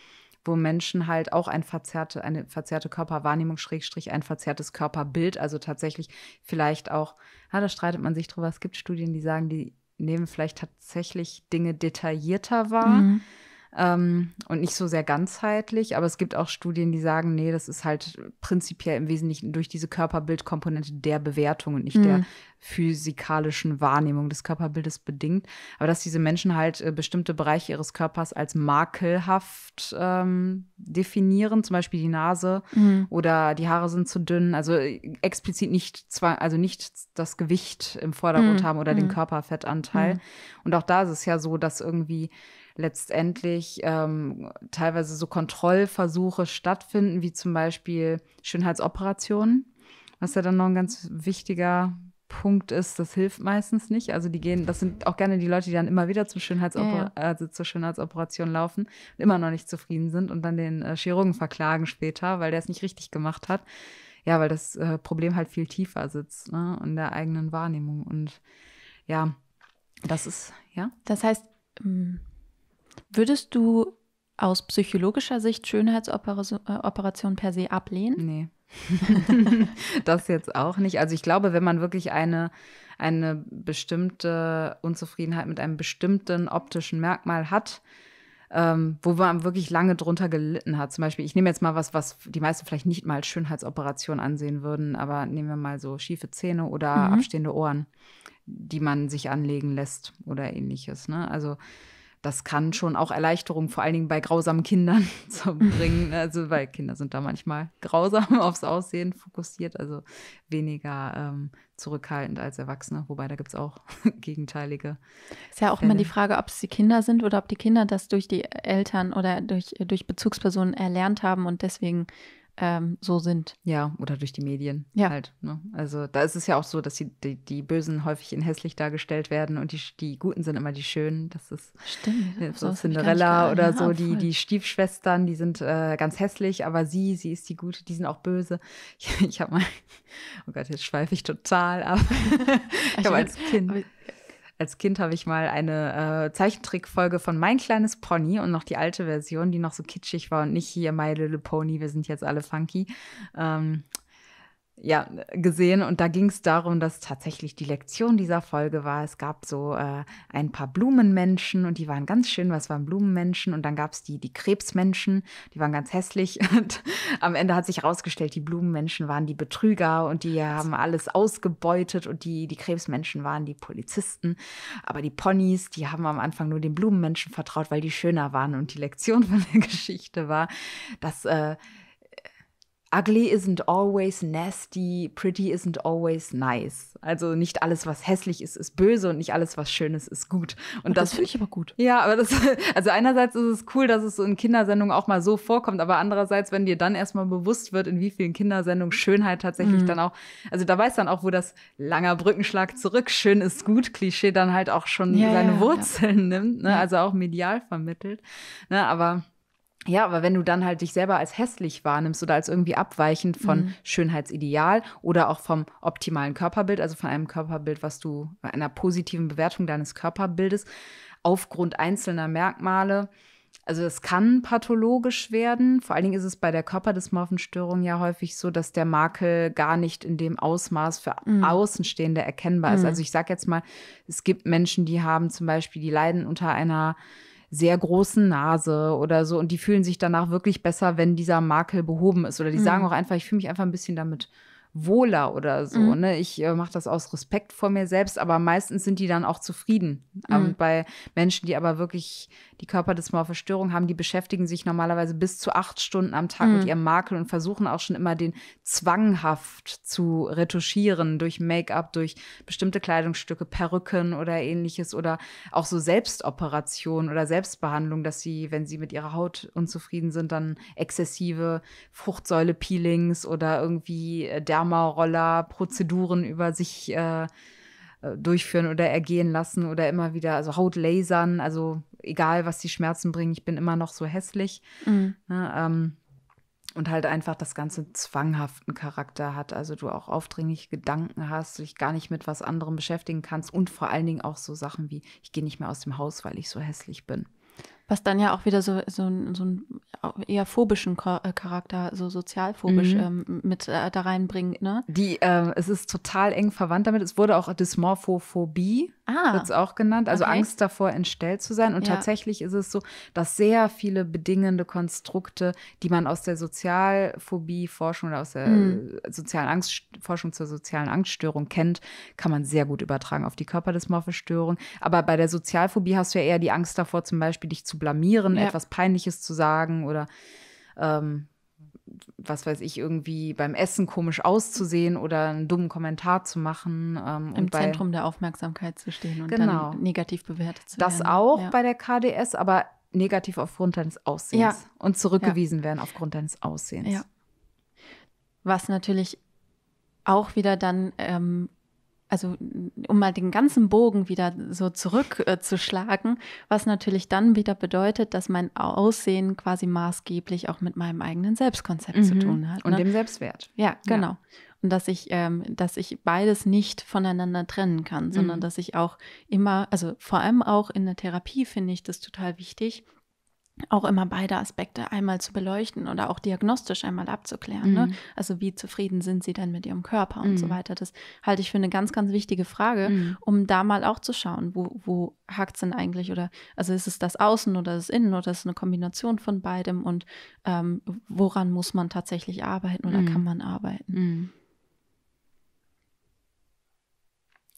wo Menschen halt auch ein verzerrte, eine verzerrte Körperwahrnehmung, Schrägstrich, ein verzerrtes Körperbild, also tatsächlich vielleicht auch, ja, ah, da streitet man sich drüber, es gibt Studien, die sagen, die nehmen vielleicht tatsächlich Dinge detaillierter wahr. Mhm ähm, und nicht so sehr ganzheitlich. Aber es gibt auch Studien, die sagen, nee, das ist halt prinzipiell im Wesentlichen durch diese Körperbildkomponente der Bewertung und nicht mhm. der physikalischen Wahrnehmung des Körperbildes bedingt. Aber dass diese Menschen halt äh, bestimmte Bereiche ihres Körpers als makelhaft ähm, definieren, zum Beispiel die Nase mhm. oder die Haare sind zu dünn, also äh, explizit nicht zwar, also nicht das Gewicht im Vordergrund mhm. haben oder den mhm. Körperfettanteil. Mhm. Und auch da ist es ja so, dass irgendwie letztendlich ähm, teilweise so Kontrollversuche stattfinden, wie zum Beispiel Schönheitsoperationen, was ja dann noch ein ganz wichtiger Punkt ist, das hilft meistens nicht. Also die gehen, das sind auch gerne die Leute, die dann immer wieder zum Schönheitsoper ja, Also zur Schönheitsoperation laufen und immer noch nicht zufrieden sind und dann den äh, Chirurgen verklagen später, weil der es nicht richtig gemacht hat. Ja, weil das äh, Problem halt viel tiefer sitzt ne? in der eigenen Wahrnehmung. Und ja, das ist, ja. Das heißt, hm, Würdest du aus psychologischer Sicht Schönheitsoperationen äh, per se ablehnen? Nee. das jetzt auch nicht. Also ich glaube, wenn man wirklich eine, eine bestimmte Unzufriedenheit mit einem bestimmten optischen Merkmal hat, ähm, wo man wirklich lange drunter gelitten hat. Zum Beispiel, ich nehme jetzt mal was, was die meisten vielleicht nicht mal als Schönheitsoperation ansehen würden, aber nehmen wir mal so schiefe Zähne oder mhm. abstehende Ohren, die man sich anlegen lässt oder ähnliches. Ne? Also das kann schon auch Erleichterung, vor allen Dingen bei grausamen Kindern zu bringen. Also, weil Kinder sind da manchmal grausam aufs Aussehen fokussiert, also weniger ähm, zurückhaltend als Erwachsene. Wobei da gibt es auch gegenteilige. Ist ja auch immer die Frage, ob es die Kinder sind oder ob die Kinder das durch die Eltern oder durch, durch Bezugspersonen erlernt haben und deswegen ähm, so sind. Ja, oder durch die Medien ja. halt. Ne? Also da ist es ja auch so, dass die, die, die, Bösen häufig in hässlich dargestellt werden und die, die Guten sind immer die Schönen. Das ist Stimmt, äh, genau. ja, so Cinderella oder so. Die, die Stiefschwestern, die sind äh, ganz hässlich, aber sie, sie ist die Gute, die sind auch böse. Ich, ich habe mal, oh Gott, jetzt schweife ich total ab. ich habe als Kind. Als Kind habe ich mal eine äh, Zeichentrickfolge von Mein kleines Pony und noch die alte Version, die noch so kitschig war und nicht hier My Little Pony, wir sind jetzt alle funky. Ähm, ja, gesehen und da ging es darum, dass tatsächlich die Lektion dieser Folge war. Es gab so äh, ein paar Blumenmenschen und die waren ganz schön, was waren Blumenmenschen und dann gab es die, die Krebsmenschen, die waren ganz hässlich und am Ende hat sich herausgestellt, die Blumenmenschen waren die Betrüger und die haben alles ausgebeutet und die, die Krebsmenschen waren die Polizisten, aber die Ponys, die haben am Anfang nur den Blumenmenschen vertraut, weil die schöner waren und die Lektion von der Geschichte war, dass äh, Ugly isn't always nasty, pretty isn't always nice. Also nicht alles, was hässlich ist, ist böse und nicht alles, was schön ist ist gut. Und Ach, das, das finde ich aber gut. Ja, aber das, also einerseits ist es cool, dass es so in Kindersendungen auch mal so vorkommt, aber andererseits, wenn dir dann erstmal bewusst wird, in wie vielen Kindersendungen Schönheit tatsächlich mhm. dann auch, also da weiß dann auch, wo das langer Brückenschlag zurück, schön ist gut, Klischee dann halt auch schon ja, seine ja, Wurzeln ja. nimmt, ne? also auch medial vermittelt. Ne? Aber ja, aber wenn du dann halt dich selber als hässlich wahrnimmst oder als irgendwie abweichend von mhm. Schönheitsideal oder auch vom optimalen Körperbild, also von einem Körperbild, was du einer positiven Bewertung deines Körperbildes aufgrund einzelner Merkmale, also es kann pathologisch werden. Vor allen Dingen ist es bei der Körperdysmorphenstörung ja häufig so, dass der Makel gar nicht in dem Ausmaß für mm. Außenstehende erkennbar mm. ist. Mhm. Also ich sag jetzt mal, es gibt Menschen, die haben zum Beispiel, die leiden unter einer sehr großen Nase oder so. Und die fühlen sich danach wirklich besser, wenn dieser Makel behoben ist. Oder die mhm. sagen auch einfach, ich fühle mich einfach ein bisschen damit wohler oder so. Mhm. Ne? Ich äh, mache das aus Respekt vor mir selbst, aber meistens sind die dann auch zufrieden. Ähm, mhm. Ähm, bei Menschen, die aber wirklich die körperdysmorphe Störung haben, die beschäftigen sich normalerweise bis zu acht Stunden am Tag mhm. mit ihrem Makel und versuchen auch schon immer den zwanghaft zu retuschieren durch Make-up, durch bestimmte Kleidungsstücke, Perücken oder ähnliches oder auch so Selbstoperationen oder Selbstbehandlung, dass sie, wenn sie mit ihrer Haut unzufrieden sind, dann exzessive Fruchtsäule-Peelings oder irgendwie Derm äh, gamma Prozeduren über sich äh, äh, durchführen oder ergehen lassen oder immer wieder, also Haut lasern, also egal, was die Schmerzen bringen, ich bin immer noch so hässlich. Mhm. Ne, ähm, und halt einfach das ganze zwanghaften Charakter hat, also du auch aufdringliche Gedanken hast, dich gar nicht mit was anderem beschäftigen kannst und vor allen Dingen auch so Sachen wie, ich gehe nicht mehr aus dem Haus, weil ich so hässlich bin. Was dann ja auch wieder so, so, so einen eher phobischen äh, Charakter, so sozialphobisch mhm. ähm, mit äh, da reinbringt, ne? Die, äh, es ist total eng verwandt damit. Es wurde auch Dysmorphophobie, ah. wird es auch genannt, also okay. Angst davor, entstellt zu sein. Und ja. tatsächlich ist es so, dass sehr viele bedingende Konstrukte, die man aus der Sozialphobie-Forschung oder aus der mhm. Äh, sozialen Angstforschung zur sozialen Angststörung kennt, kann man sehr gut übertragen auf die körperdysmorphische Störung. Aber bei der Sozialphobie hast du ja eher die Angst davor, zum Beispiel dich zu zu blamieren, ja. etwas Peinliches zu sagen oder ähm, was weiß ich, irgendwie beim Essen komisch auszusehen oder einen dummen Kommentar zu machen. Ähm, Im bei, Zentrum der Aufmerksamkeit zu stehen und genau. dann negativ bewertet zu das werden. Das auch ja. bei der KDS, aber negativ aufgrund deines Aussehens ja. und zurückgewiesen ja. werden aufgrund deines Aussehens. Was natürlich auch wieder dann ähm, also um mal den ganzen Bogen wieder so zurückzuschlagen, äh, was natürlich dann wieder bedeutet, dass mein Aussehen quasi maßgeblich auch mit meinem eigenen Selbstkonzept mhm. zu tun hat. Ne? Und dem Selbstwert. Ja, genau. Ja. Und dass ich, ähm, dass ich beides nicht voneinander trennen kann, sondern mhm. dass ich auch immer, also vor allem auch in der Therapie finde ich das total wichtig, auch immer beide Aspekte einmal zu beleuchten oder auch diagnostisch einmal abzuklären. Ne? Mhm. Ne? Also wie zufrieden sind sie denn mit ihrem Körper und mhm. so weiter. Das halte ich für eine ganz, ganz wichtige Frage, mhm. um da mal auch zu schauen, wo, wo hakt es denn eigentlich oder also ist es das Außen oder das Innen oder ist es eine Kombination von beidem und ähm, woran muss man tatsächlich arbeiten oder mhm. kann man arbeiten? Mhm.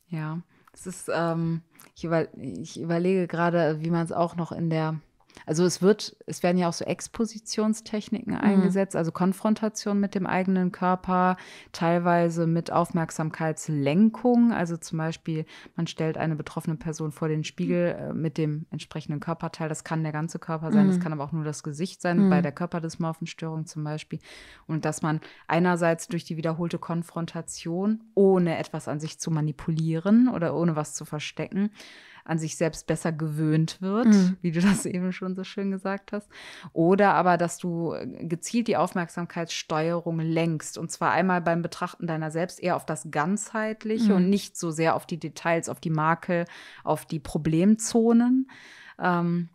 Ja, es ist, ähm, ich, über, ich überlege gerade, wie man es auch noch in der also es wird, es werden ja auch so Expositionstechniken mhm. eingesetzt, also Konfrontation mit dem eigenen Körper, teilweise mit Aufmerksamkeitslenkung. Also zum Beispiel, man stellt eine betroffene Person vor den Spiegel äh, mit dem entsprechenden Körperteil. Das kann der ganze Körper sein, mhm. das kann aber auch nur das Gesicht sein, mhm. bei der Körperdysmorphenstörung zum Beispiel. Und dass man einerseits durch die wiederholte Konfrontation, ohne etwas an sich zu manipulieren oder ohne was zu verstecken, an sich selbst besser gewöhnt wird, mhm. wie du das eben schon so schön gesagt hast. Oder aber, dass du äh, gezielt die Aufmerksamkeitssteuerung lenkst. Und zwar einmal beim Betrachten deiner selbst eher auf das Ganzheitliche mhm. und nicht so sehr auf die Details, auf die Makel, auf die Problemzonen. Ähm,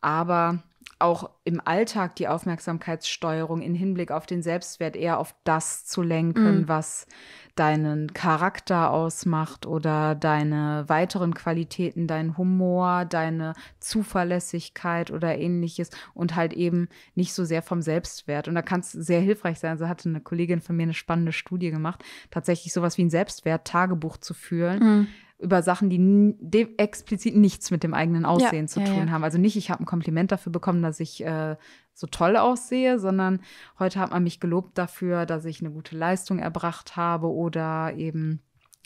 aber auch im Alltag die Aufmerksamkeitssteuerung in Hinblick auf den Selbstwert eher auf das zu lenken, mm. was deinen Charakter ausmacht oder deine weiteren Qualitäten, dein Humor, deine Zuverlässigkeit oder ähnliches und halt eben nicht so sehr vom Selbstwert. Und da kann es sehr hilfreich sein. Also hatte eine Kollegin von mir eine spannende Studie gemacht, tatsächlich sowas wie ein Selbstwert-Tagebuch zu führen. Mm über Sachen, die explizit nichts mit dem eigenen Aussehen ja, zu tun ja, ja. haben. Also nicht, ich habe ein Kompliment dafür bekommen, dass ich äh, so toll aussehe, sondern heute hat man mich gelobt dafür, dass ich eine gute Leistung erbracht habe oder eben,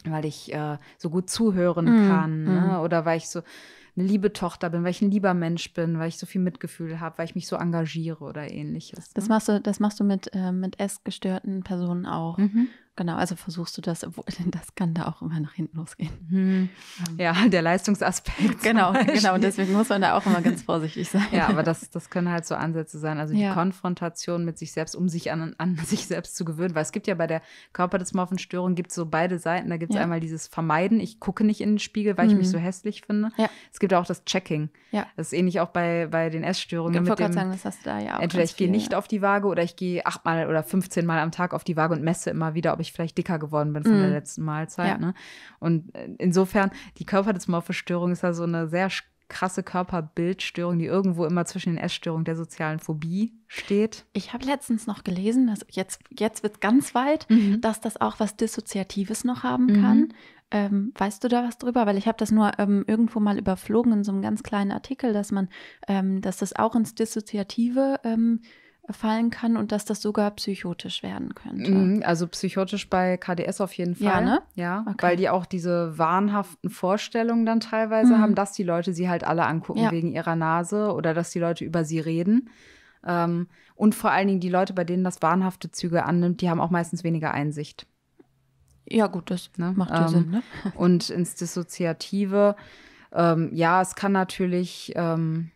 weil ich äh, so gut zuhören mm, kann Ne? Mhm. oder weil ich so eine liebe Tochter bin, weil ich ein lieber Mensch bin, weil ich so viel Mitgefühl habe, weil ich mich so engagiere oder ähnliches. Ne? Das machst du, das machst du mit, äh, mit essgestörten Personen auch. Mhm. Genau, also versuchst du das, obwohl, das kann da auch immer nach hinten losgehen. Mhm. Ähm. Ja, der Leistungsaspekt. Genau, genau, und deswegen muss man da auch immer ganz vorsichtig sein. Ja, aber das, das können halt so Ansätze sein. Also ja. die Konfrontation mit sich selbst, um sich an, an sich selbst zu gewöhnen. Weil es gibt ja bei der Körperdysmorphenstörung Störung gibt so beide Seiten. Da gibt es ja. einmal dieses Vermeiden, ich gucke nicht in den Spiegel, weil mhm. ich mich mhm. so hässlich finde. Ja. Es gibt auch das Checking. Ja. Das ist ähnlich auch bei, bei den Essstörungen. Ich wollte gerade sagen, das hast du da ja auch. Entweder ich gehe nicht ja. auf die Waage oder ich gehe achtmal oder 15 Mal am Tag auf die Waage und messe immer wieder, ob ich vielleicht dicker geworden bin von mm. der mhm. letzten Mahlzeit. Ja. Ne? Und äh, insofern, die Körperdysmorphie-Störung ist ja so eine sehr krasse Körperbildstörung, die irgendwo immer zwischen den Essstörungen der sozialen Phobie steht. Ich habe letztens noch gelesen, dass jetzt, jetzt wird ganz weit, mhm. dass das auch was Dissoziatives noch haben mhm. kann. Ähm, weißt du da was drüber? Weil ich habe das nur ähm, irgendwo mal überflogen in so einem ganz kleinen Artikel, dass man, ähm, dass das auch ins Dissoziative ähm, fallen kann und dass das sogar psychotisch werden könnte. Mhm, also psychotisch bei KDS auf jeden Fall. Ja, ne? ja okay. weil die auch diese wahnhaften Vorstellungen dann teilweise mhm. haben, dass die Leute sie halt alle angucken ja. wegen ihrer Nase oder dass die Leute über sie reden. Ähm, und vor allen Dingen die Leute, bei denen das wahnhafte Züge annimmt, die haben auch meistens weniger Einsicht. Ja, gut, das ne? macht ja ähm, Sinn. Ne? Und ins Dissoziative. Ähm, ja, es kann natürlich ähm,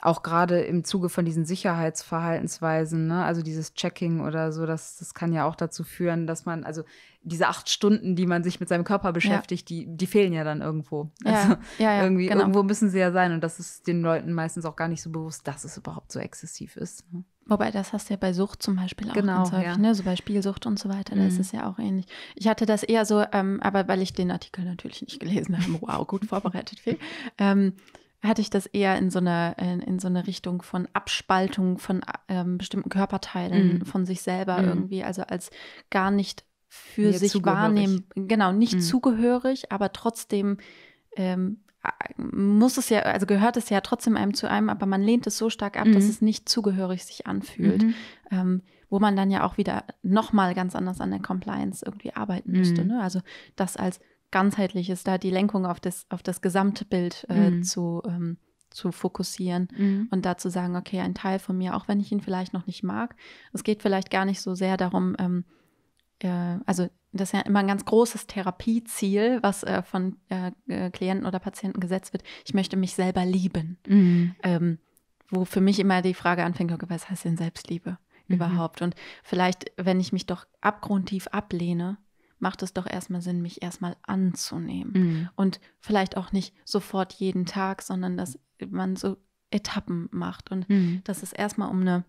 auch gerade im Zuge von diesen Sicherheitsverhaltensweisen, ne? also dieses Checking oder so, das, das kann ja auch dazu führen, dass man, also diese acht Stunden, die man sich mit seinem Körper beschäftigt, ja. die, die fehlen ja dann irgendwo. Ja, also ja, irgendwie, genau. irgendwo müssen sie ja sein. Und das ist den Leuten meistens auch gar nicht so bewusst, dass es überhaupt so exzessiv ist. Ne? Wobei, das hast du ja bei Sucht zum Beispiel auch genau, ganz häufig, ja. ne? So bei Spielsucht und so weiter, mhm. da ist mhm. es ja auch ähnlich. Ich hatte das eher so, ähm, aber weil ich den Artikel natürlich nicht gelesen habe, wow, gut vorbereitet, Phil, ähm, hatte ich das eher in so einer in, in, so eine Richtung von Abspaltung von ähm, bestimmten Körperteilen mhm. von sich selber mhm. irgendwie, also als gar nicht für Mir sich wahrnehmen, genau, nicht mhm. zugehörig, aber trotzdem ähm, muss es ja, also gehört es ja trotzdem einem zu einem, aber man lehnt es so stark ab, mhm. dass es nicht zugehörig sich anfühlt. Mhm. Ähm, wo man dann ja auch wieder nochmal ganz anders an der Compliance irgendwie arbeiten mhm. müsste. Mhm. Ne? Also das als ganzheitliches, da die Lenkung auf das, auf das gesamte Bild äh, mhm. zu, ähm, zu fokussieren mhm. und da zu sagen, okay, ein Teil von mir, auch wenn ich ihn vielleicht noch nicht mag, es geht vielleicht gar nicht so sehr darum, ähm, äh, also das ist ja immer ein ganz großes Therapieziel, was äh, von äh, äh, Klienten oder Patienten gesetzt wird. Ich möchte mich selber lieben. Mhm. Ähm, wo für mich immer die Frage anfängt, okay, was heißt denn Selbstliebe mhm. überhaupt? Und vielleicht, wenn ich mich doch abgrundtief ablehne, macht es doch erstmal Sinn, mich erstmal anzunehmen. Mhm. Und vielleicht auch nicht sofort jeden Tag, sondern dass man so Etappen macht und mhm. dass es erstmal um eine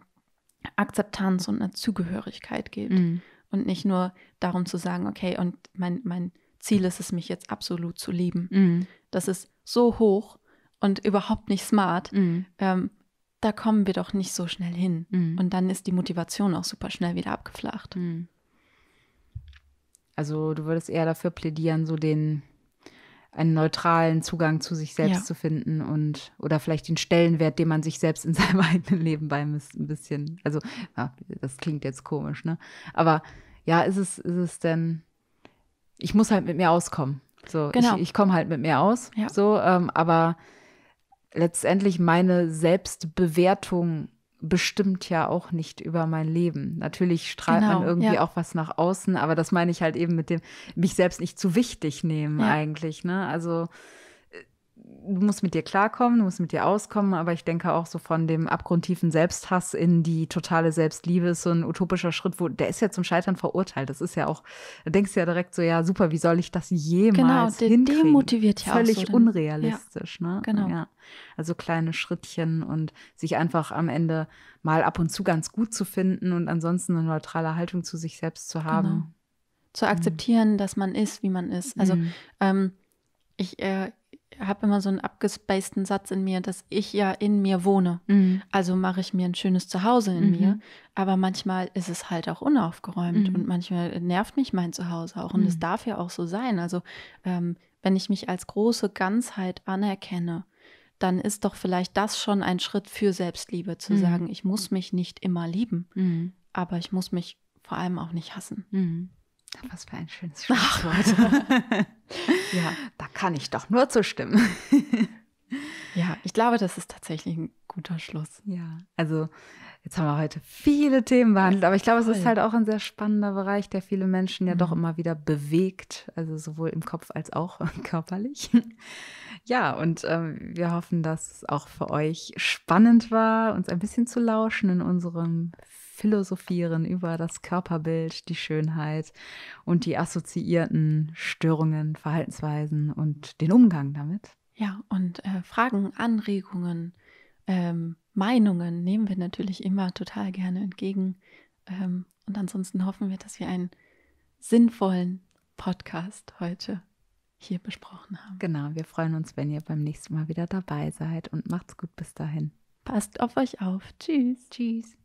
Akzeptanz und eine Zugehörigkeit geht. Mhm und nicht nur darum zu sagen, okay, und mein, mein Ziel ist es, mich jetzt absolut zu lieben. Mhm. Das ist so hoch und überhaupt nicht smart. Mhm. Ähm, da kommen wir doch nicht so schnell hin. Mhm. Und dann ist die Motivation auch super schnell wieder abgeflacht. Mhm. Also du würdest eher dafür plädieren, so den einen neutralen Zugang zu sich selbst ja. zu finden und oder vielleicht den Stellenwert, den man sich selbst in seinem eigenen Leben beimisst, ein bisschen. Also ja, das klingt jetzt komisch, ne? Aber ja, ist es, ist es denn, ich muss halt mit mir auskommen. So, genau. ich, ich komme halt mit mir aus. Ja. So, ähm, aber letztendlich meine Selbstbewertung bestimmt ja auch nicht über mein Leben. Natürlich strahlt genau, man irgendwie ja. auch was nach außen, aber das meine ich halt eben mit dem mich selbst nicht zu wichtig nehmen ja. eigentlich. Ne? Also du musst mit dir klarkommen, du musst mit dir auskommen, aber ich denke auch so von dem abgrundtiefen Selbsthass in die totale Selbstliebe ist so ein utopischer Schritt, wo der ist ja zum Scheitern verurteilt. Das ist ja auch, da denkst du ja direkt so, ja, super, wie soll ich das jemals genau, hinkriegen? Genau, demotiviert ja Völlig auch so, unrealistisch, ja, ne? Genau. Ja. Also kleine Schrittchen und sich einfach am Ende mal ab und zu ganz gut zu finden und ansonsten eine neutrale Haltung zu sich selbst zu haben. Genau. Zu mhm. akzeptieren, mhm. dass man ist, wie man ist. Also mhm. ähm, ich äh, habe immer so einen abgespeisten Satz in mir, dass ich ja in mir wohne. Mhm. Also mache ich mir ein schönes Zuhause in mhm. mir. Aber manchmal ist es halt auch unaufgeräumt mhm. und manchmal nervt mich mein Zuhause auch. Und es mhm. darf ja auch so sein. Also ähm, wenn ich mich als große Ganzheit anerkenne, dann ist doch vielleicht das schon ein Schritt für Selbstliebe, zu mhm. sagen, ich muss mich nicht immer lieben, mhm. aber ich muss mich vor allem auch nicht hassen. Was für ein schönes Schlusswort. ja. Da kann ich doch nur zustimmen. ja, ich glaube, das ist tatsächlich ein guter Schluss. Ja, also jetzt haben wir heute viele Themen behandelt, aber ich glaube, es ist halt auch ein sehr spannender Bereich, der viele Menschen ja mhm. doch immer wieder bewegt, also sowohl im Kopf als auch körperlich. ja, und ähm, wir hoffen, dass es auch für euch spannend war, uns ein bisschen zu lauschen in unserem Philosophieren über das Körperbild, die Schönheit und die assoziierten Störungen, Verhaltensweisen und den Umgang damit. Ja, und äh, Fragen, Anregungen, ähm, Meinungen nehmen wir natürlich immer total gerne entgegen. Ähm, und ansonsten hoffen wir, dass wir einen sinnvollen Podcast heute hier besprochen haben. Genau, wir freuen uns, wenn ihr beim nächsten Mal wieder dabei seid und macht's gut bis dahin. Passt auf euch auf. Tschüss. Tschüss.